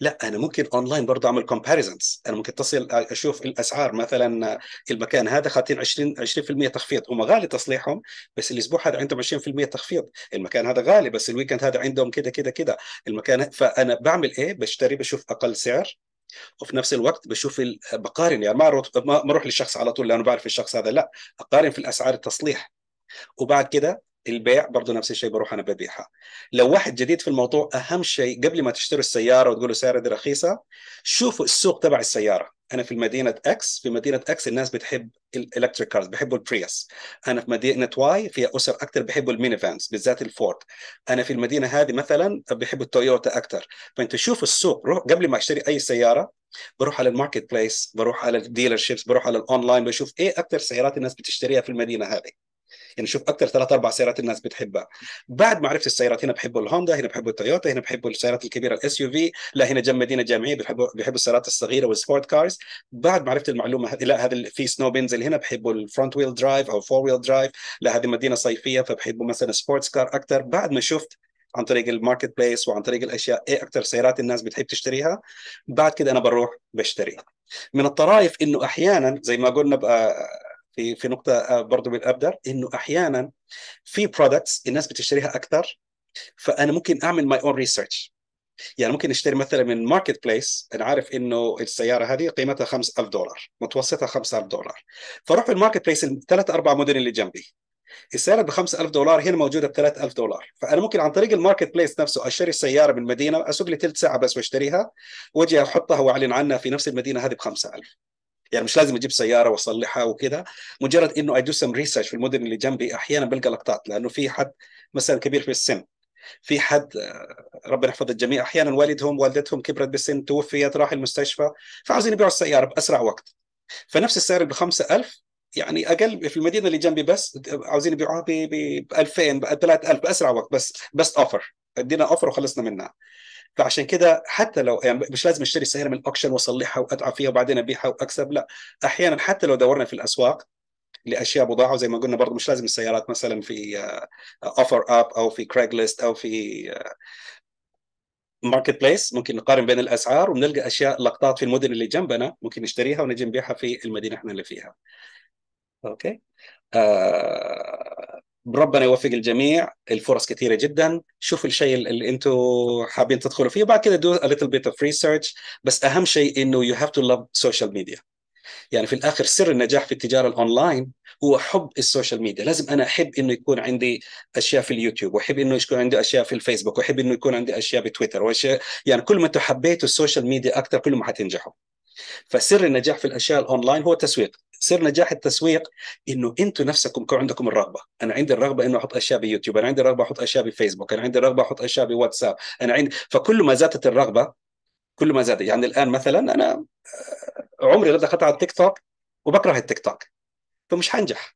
لا انا ممكن اونلاين برضه اعمل كومباريزنز انا ممكن اتصل آه، اشوف الاسعار مثلا آه، المكان هذا خاطين 20 20% تخفيض هم غالي تصليحهم بس الاسبوع هذا عندهم 20% تخفيض المكان هذا غالي بس الويكند هذا عندهم كده كده كده المكان فانا بعمل ايه بشتري بشوف اقل سعر وفي نفس الوقت بشوف بقارن يعني ما ما اروح للشخص على طول لانه بعرف الشخص هذا لا اقارن في الاسعار التصليح وبعد كده البيع برضه نفس الشيء بروح انا ببيعها لو واحد جديد في الموضوع اهم شيء قبل ما تشتري السياره وتقول له دي رخيصه شوفوا السوق تبع السياره انا في مدينه اكس في مدينه اكس الناس بتحب الالكتريك كارز بيحبوا البريوس انا في مدينه واي فيها اسر اكثر بيحبوا فانز بالذات الفورد انا في المدينه هذه مثلا بيحبوا التويوتا اكثر فانت شوف السوق روح قبل ما اشتري اي سياره بروح على الماركت بليس بروح على الديلر شيبس بروح على الاونلاين بشوف ايه اكثر سيارات الناس بتشتريها في المدينه هذه يعني شوف اكثر ثلاث اربع سيارات الناس بتحبها بعد ما عرفت السيارات هنا بحبوا الهوندا هنا بحبوا التويوتا هنا بحبوا السيارات الكبيره الاس يو في لا هنا جنب مدينه جامعيه بحبوا بحبوا السيارات الصغيره والسبورت كارز بعد ما عرفت المعلومه هذه لا هذا في سنو بينزل هنا بحبوا الفرونت ويل درايف او فور ويل درايف لا هذه مدينه صيفيه فبحبوا مثلا سبورتس كار اكثر بعد ما شفت عن طريق الماركت بليس وعن طريق الاشياء ايه اكثر سيارات الناس بتحب تشتريها بعد كده انا بروح بشتري من الطرائف انه احيانا زي ما قلنا بقى في في نقطه آه، برضه بالابدر انه احيانا في برودكتس الناس بتشتريها اكثر فانا ممكن اعمل ماي اون ريسيرش يعني ممكن اشتري مثلا من ماركت بليس انا عارف انه السياره هذه قيمتها 5000 دولار متوسطها 5000 دولار فاروح في الماركت بليس الثلاث اربع مدن اللي جنبي السيارة ب 5000 دولار هنا موجودة ب 3000 دولار، فأنا ممكن عن طريق الماركت بليس نفسه أشتري السيارة من مدينة أسوق لي ثلث ساعة بس وأشتريها وأجي أحطها وأعلن عنها في نفس المدينة هذه ب 5000. يعني مش لازم اجيب سياره واصلحها وكذا مجرد انه اي دو سم ريسيرش في المدن اللي جنبي احيانا بلقى لقطات لانه في حد مثلا كبير في السن في حد آه، ربنا يحفظ الجميع احيانا والدهم والدتهم كبرت بالسن توفيت راح المستشفى فعاوزين يبيعوا السياره باسرع وقت فنفس السعر ب 5000 يعني اقل في المدينه اللي جنبي بس آه، عاوزين يبيعوها ب 2000 ب 3000 باسرع وقت بس بس اوفر ادينا اوفر وخلصنا منها فعشان كده حتى لو يعني مش لازم اشتري سياره من الاوكشن واصلحها واتعب فيها وبعدين ابيعها واكسب لا احيانا حتى لو دورنا في الاسواق لاشياء بضاعه زي ما قلنا برضه مش لازم السيارات مثلا في اوفر آه، اب او في كريج ليست او في ماركت آه، بليس ممكن نقارن بين الاسعار ونلقى اشياء لقطات في المدن اللي جنبنا ممكن نشتريها ونجي نبيعها في المدينه احنا اللي فيها اوكي آه ربنا يوفق الجميع الفرص كثيره جدا شوف الشيء اللي انتم حابين تدخلوا فيه بعد كده do a little bit of research بس اهم شيء انه you have to love social media يعني في الاخر سر النجاح في التجاره الاونلاين هو حب السوشيال ميديا لازم انا احب انه يكون عندي اشياء في اليوتيوب واحب انه يكون عندي اشياء في الفيسبوك واحب انه يكون عندي اشياء بتويتر واشياء يعني كل ما انتم حبيتوا السوشيال ميديا اكثر كل ما حتنجحوا فسر النجاح في الاشياء الاونلاين هو التسويق سر نجاح التسويق انه انتم نفسكم يكون عندكم الرغبه، انا عندي الرغبه انه احط اشياء بيوتيوب، انا عندي الرغبه احط اشياء بفيسبوك، انا عندي الرغبه احط اشياء بواتساب، انا عندي فكل ما زادت الرغبه كل ما زادت، يعني الان مثلا انا آه، عمري لو دخلت على التيك توك وبكره التيك توك فمش حنجح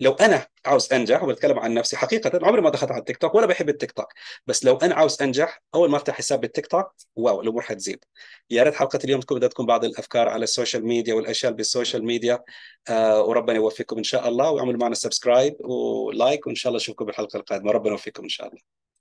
لو انا عاوز انجح وبتكلم عن نفسي حقيقه عمري ما دخلت على التيك توك ولا بحب التيك توك بس لو انا عاوز انجح اول ما افتح حساب بالتيك توك واو الامور حتزيد يا ريت حلقه اليوم تكون تكون بعض الافكار على السوشيال ميديا والاشياء بالسوشيال ميديا آه وربنا يوفقكم ان شاء الله واعملوا معنا سبسكرايب ولايك وان شاء الله اشوفكم بالحلقه القادمه ربنا يوفقكم ان شاء الله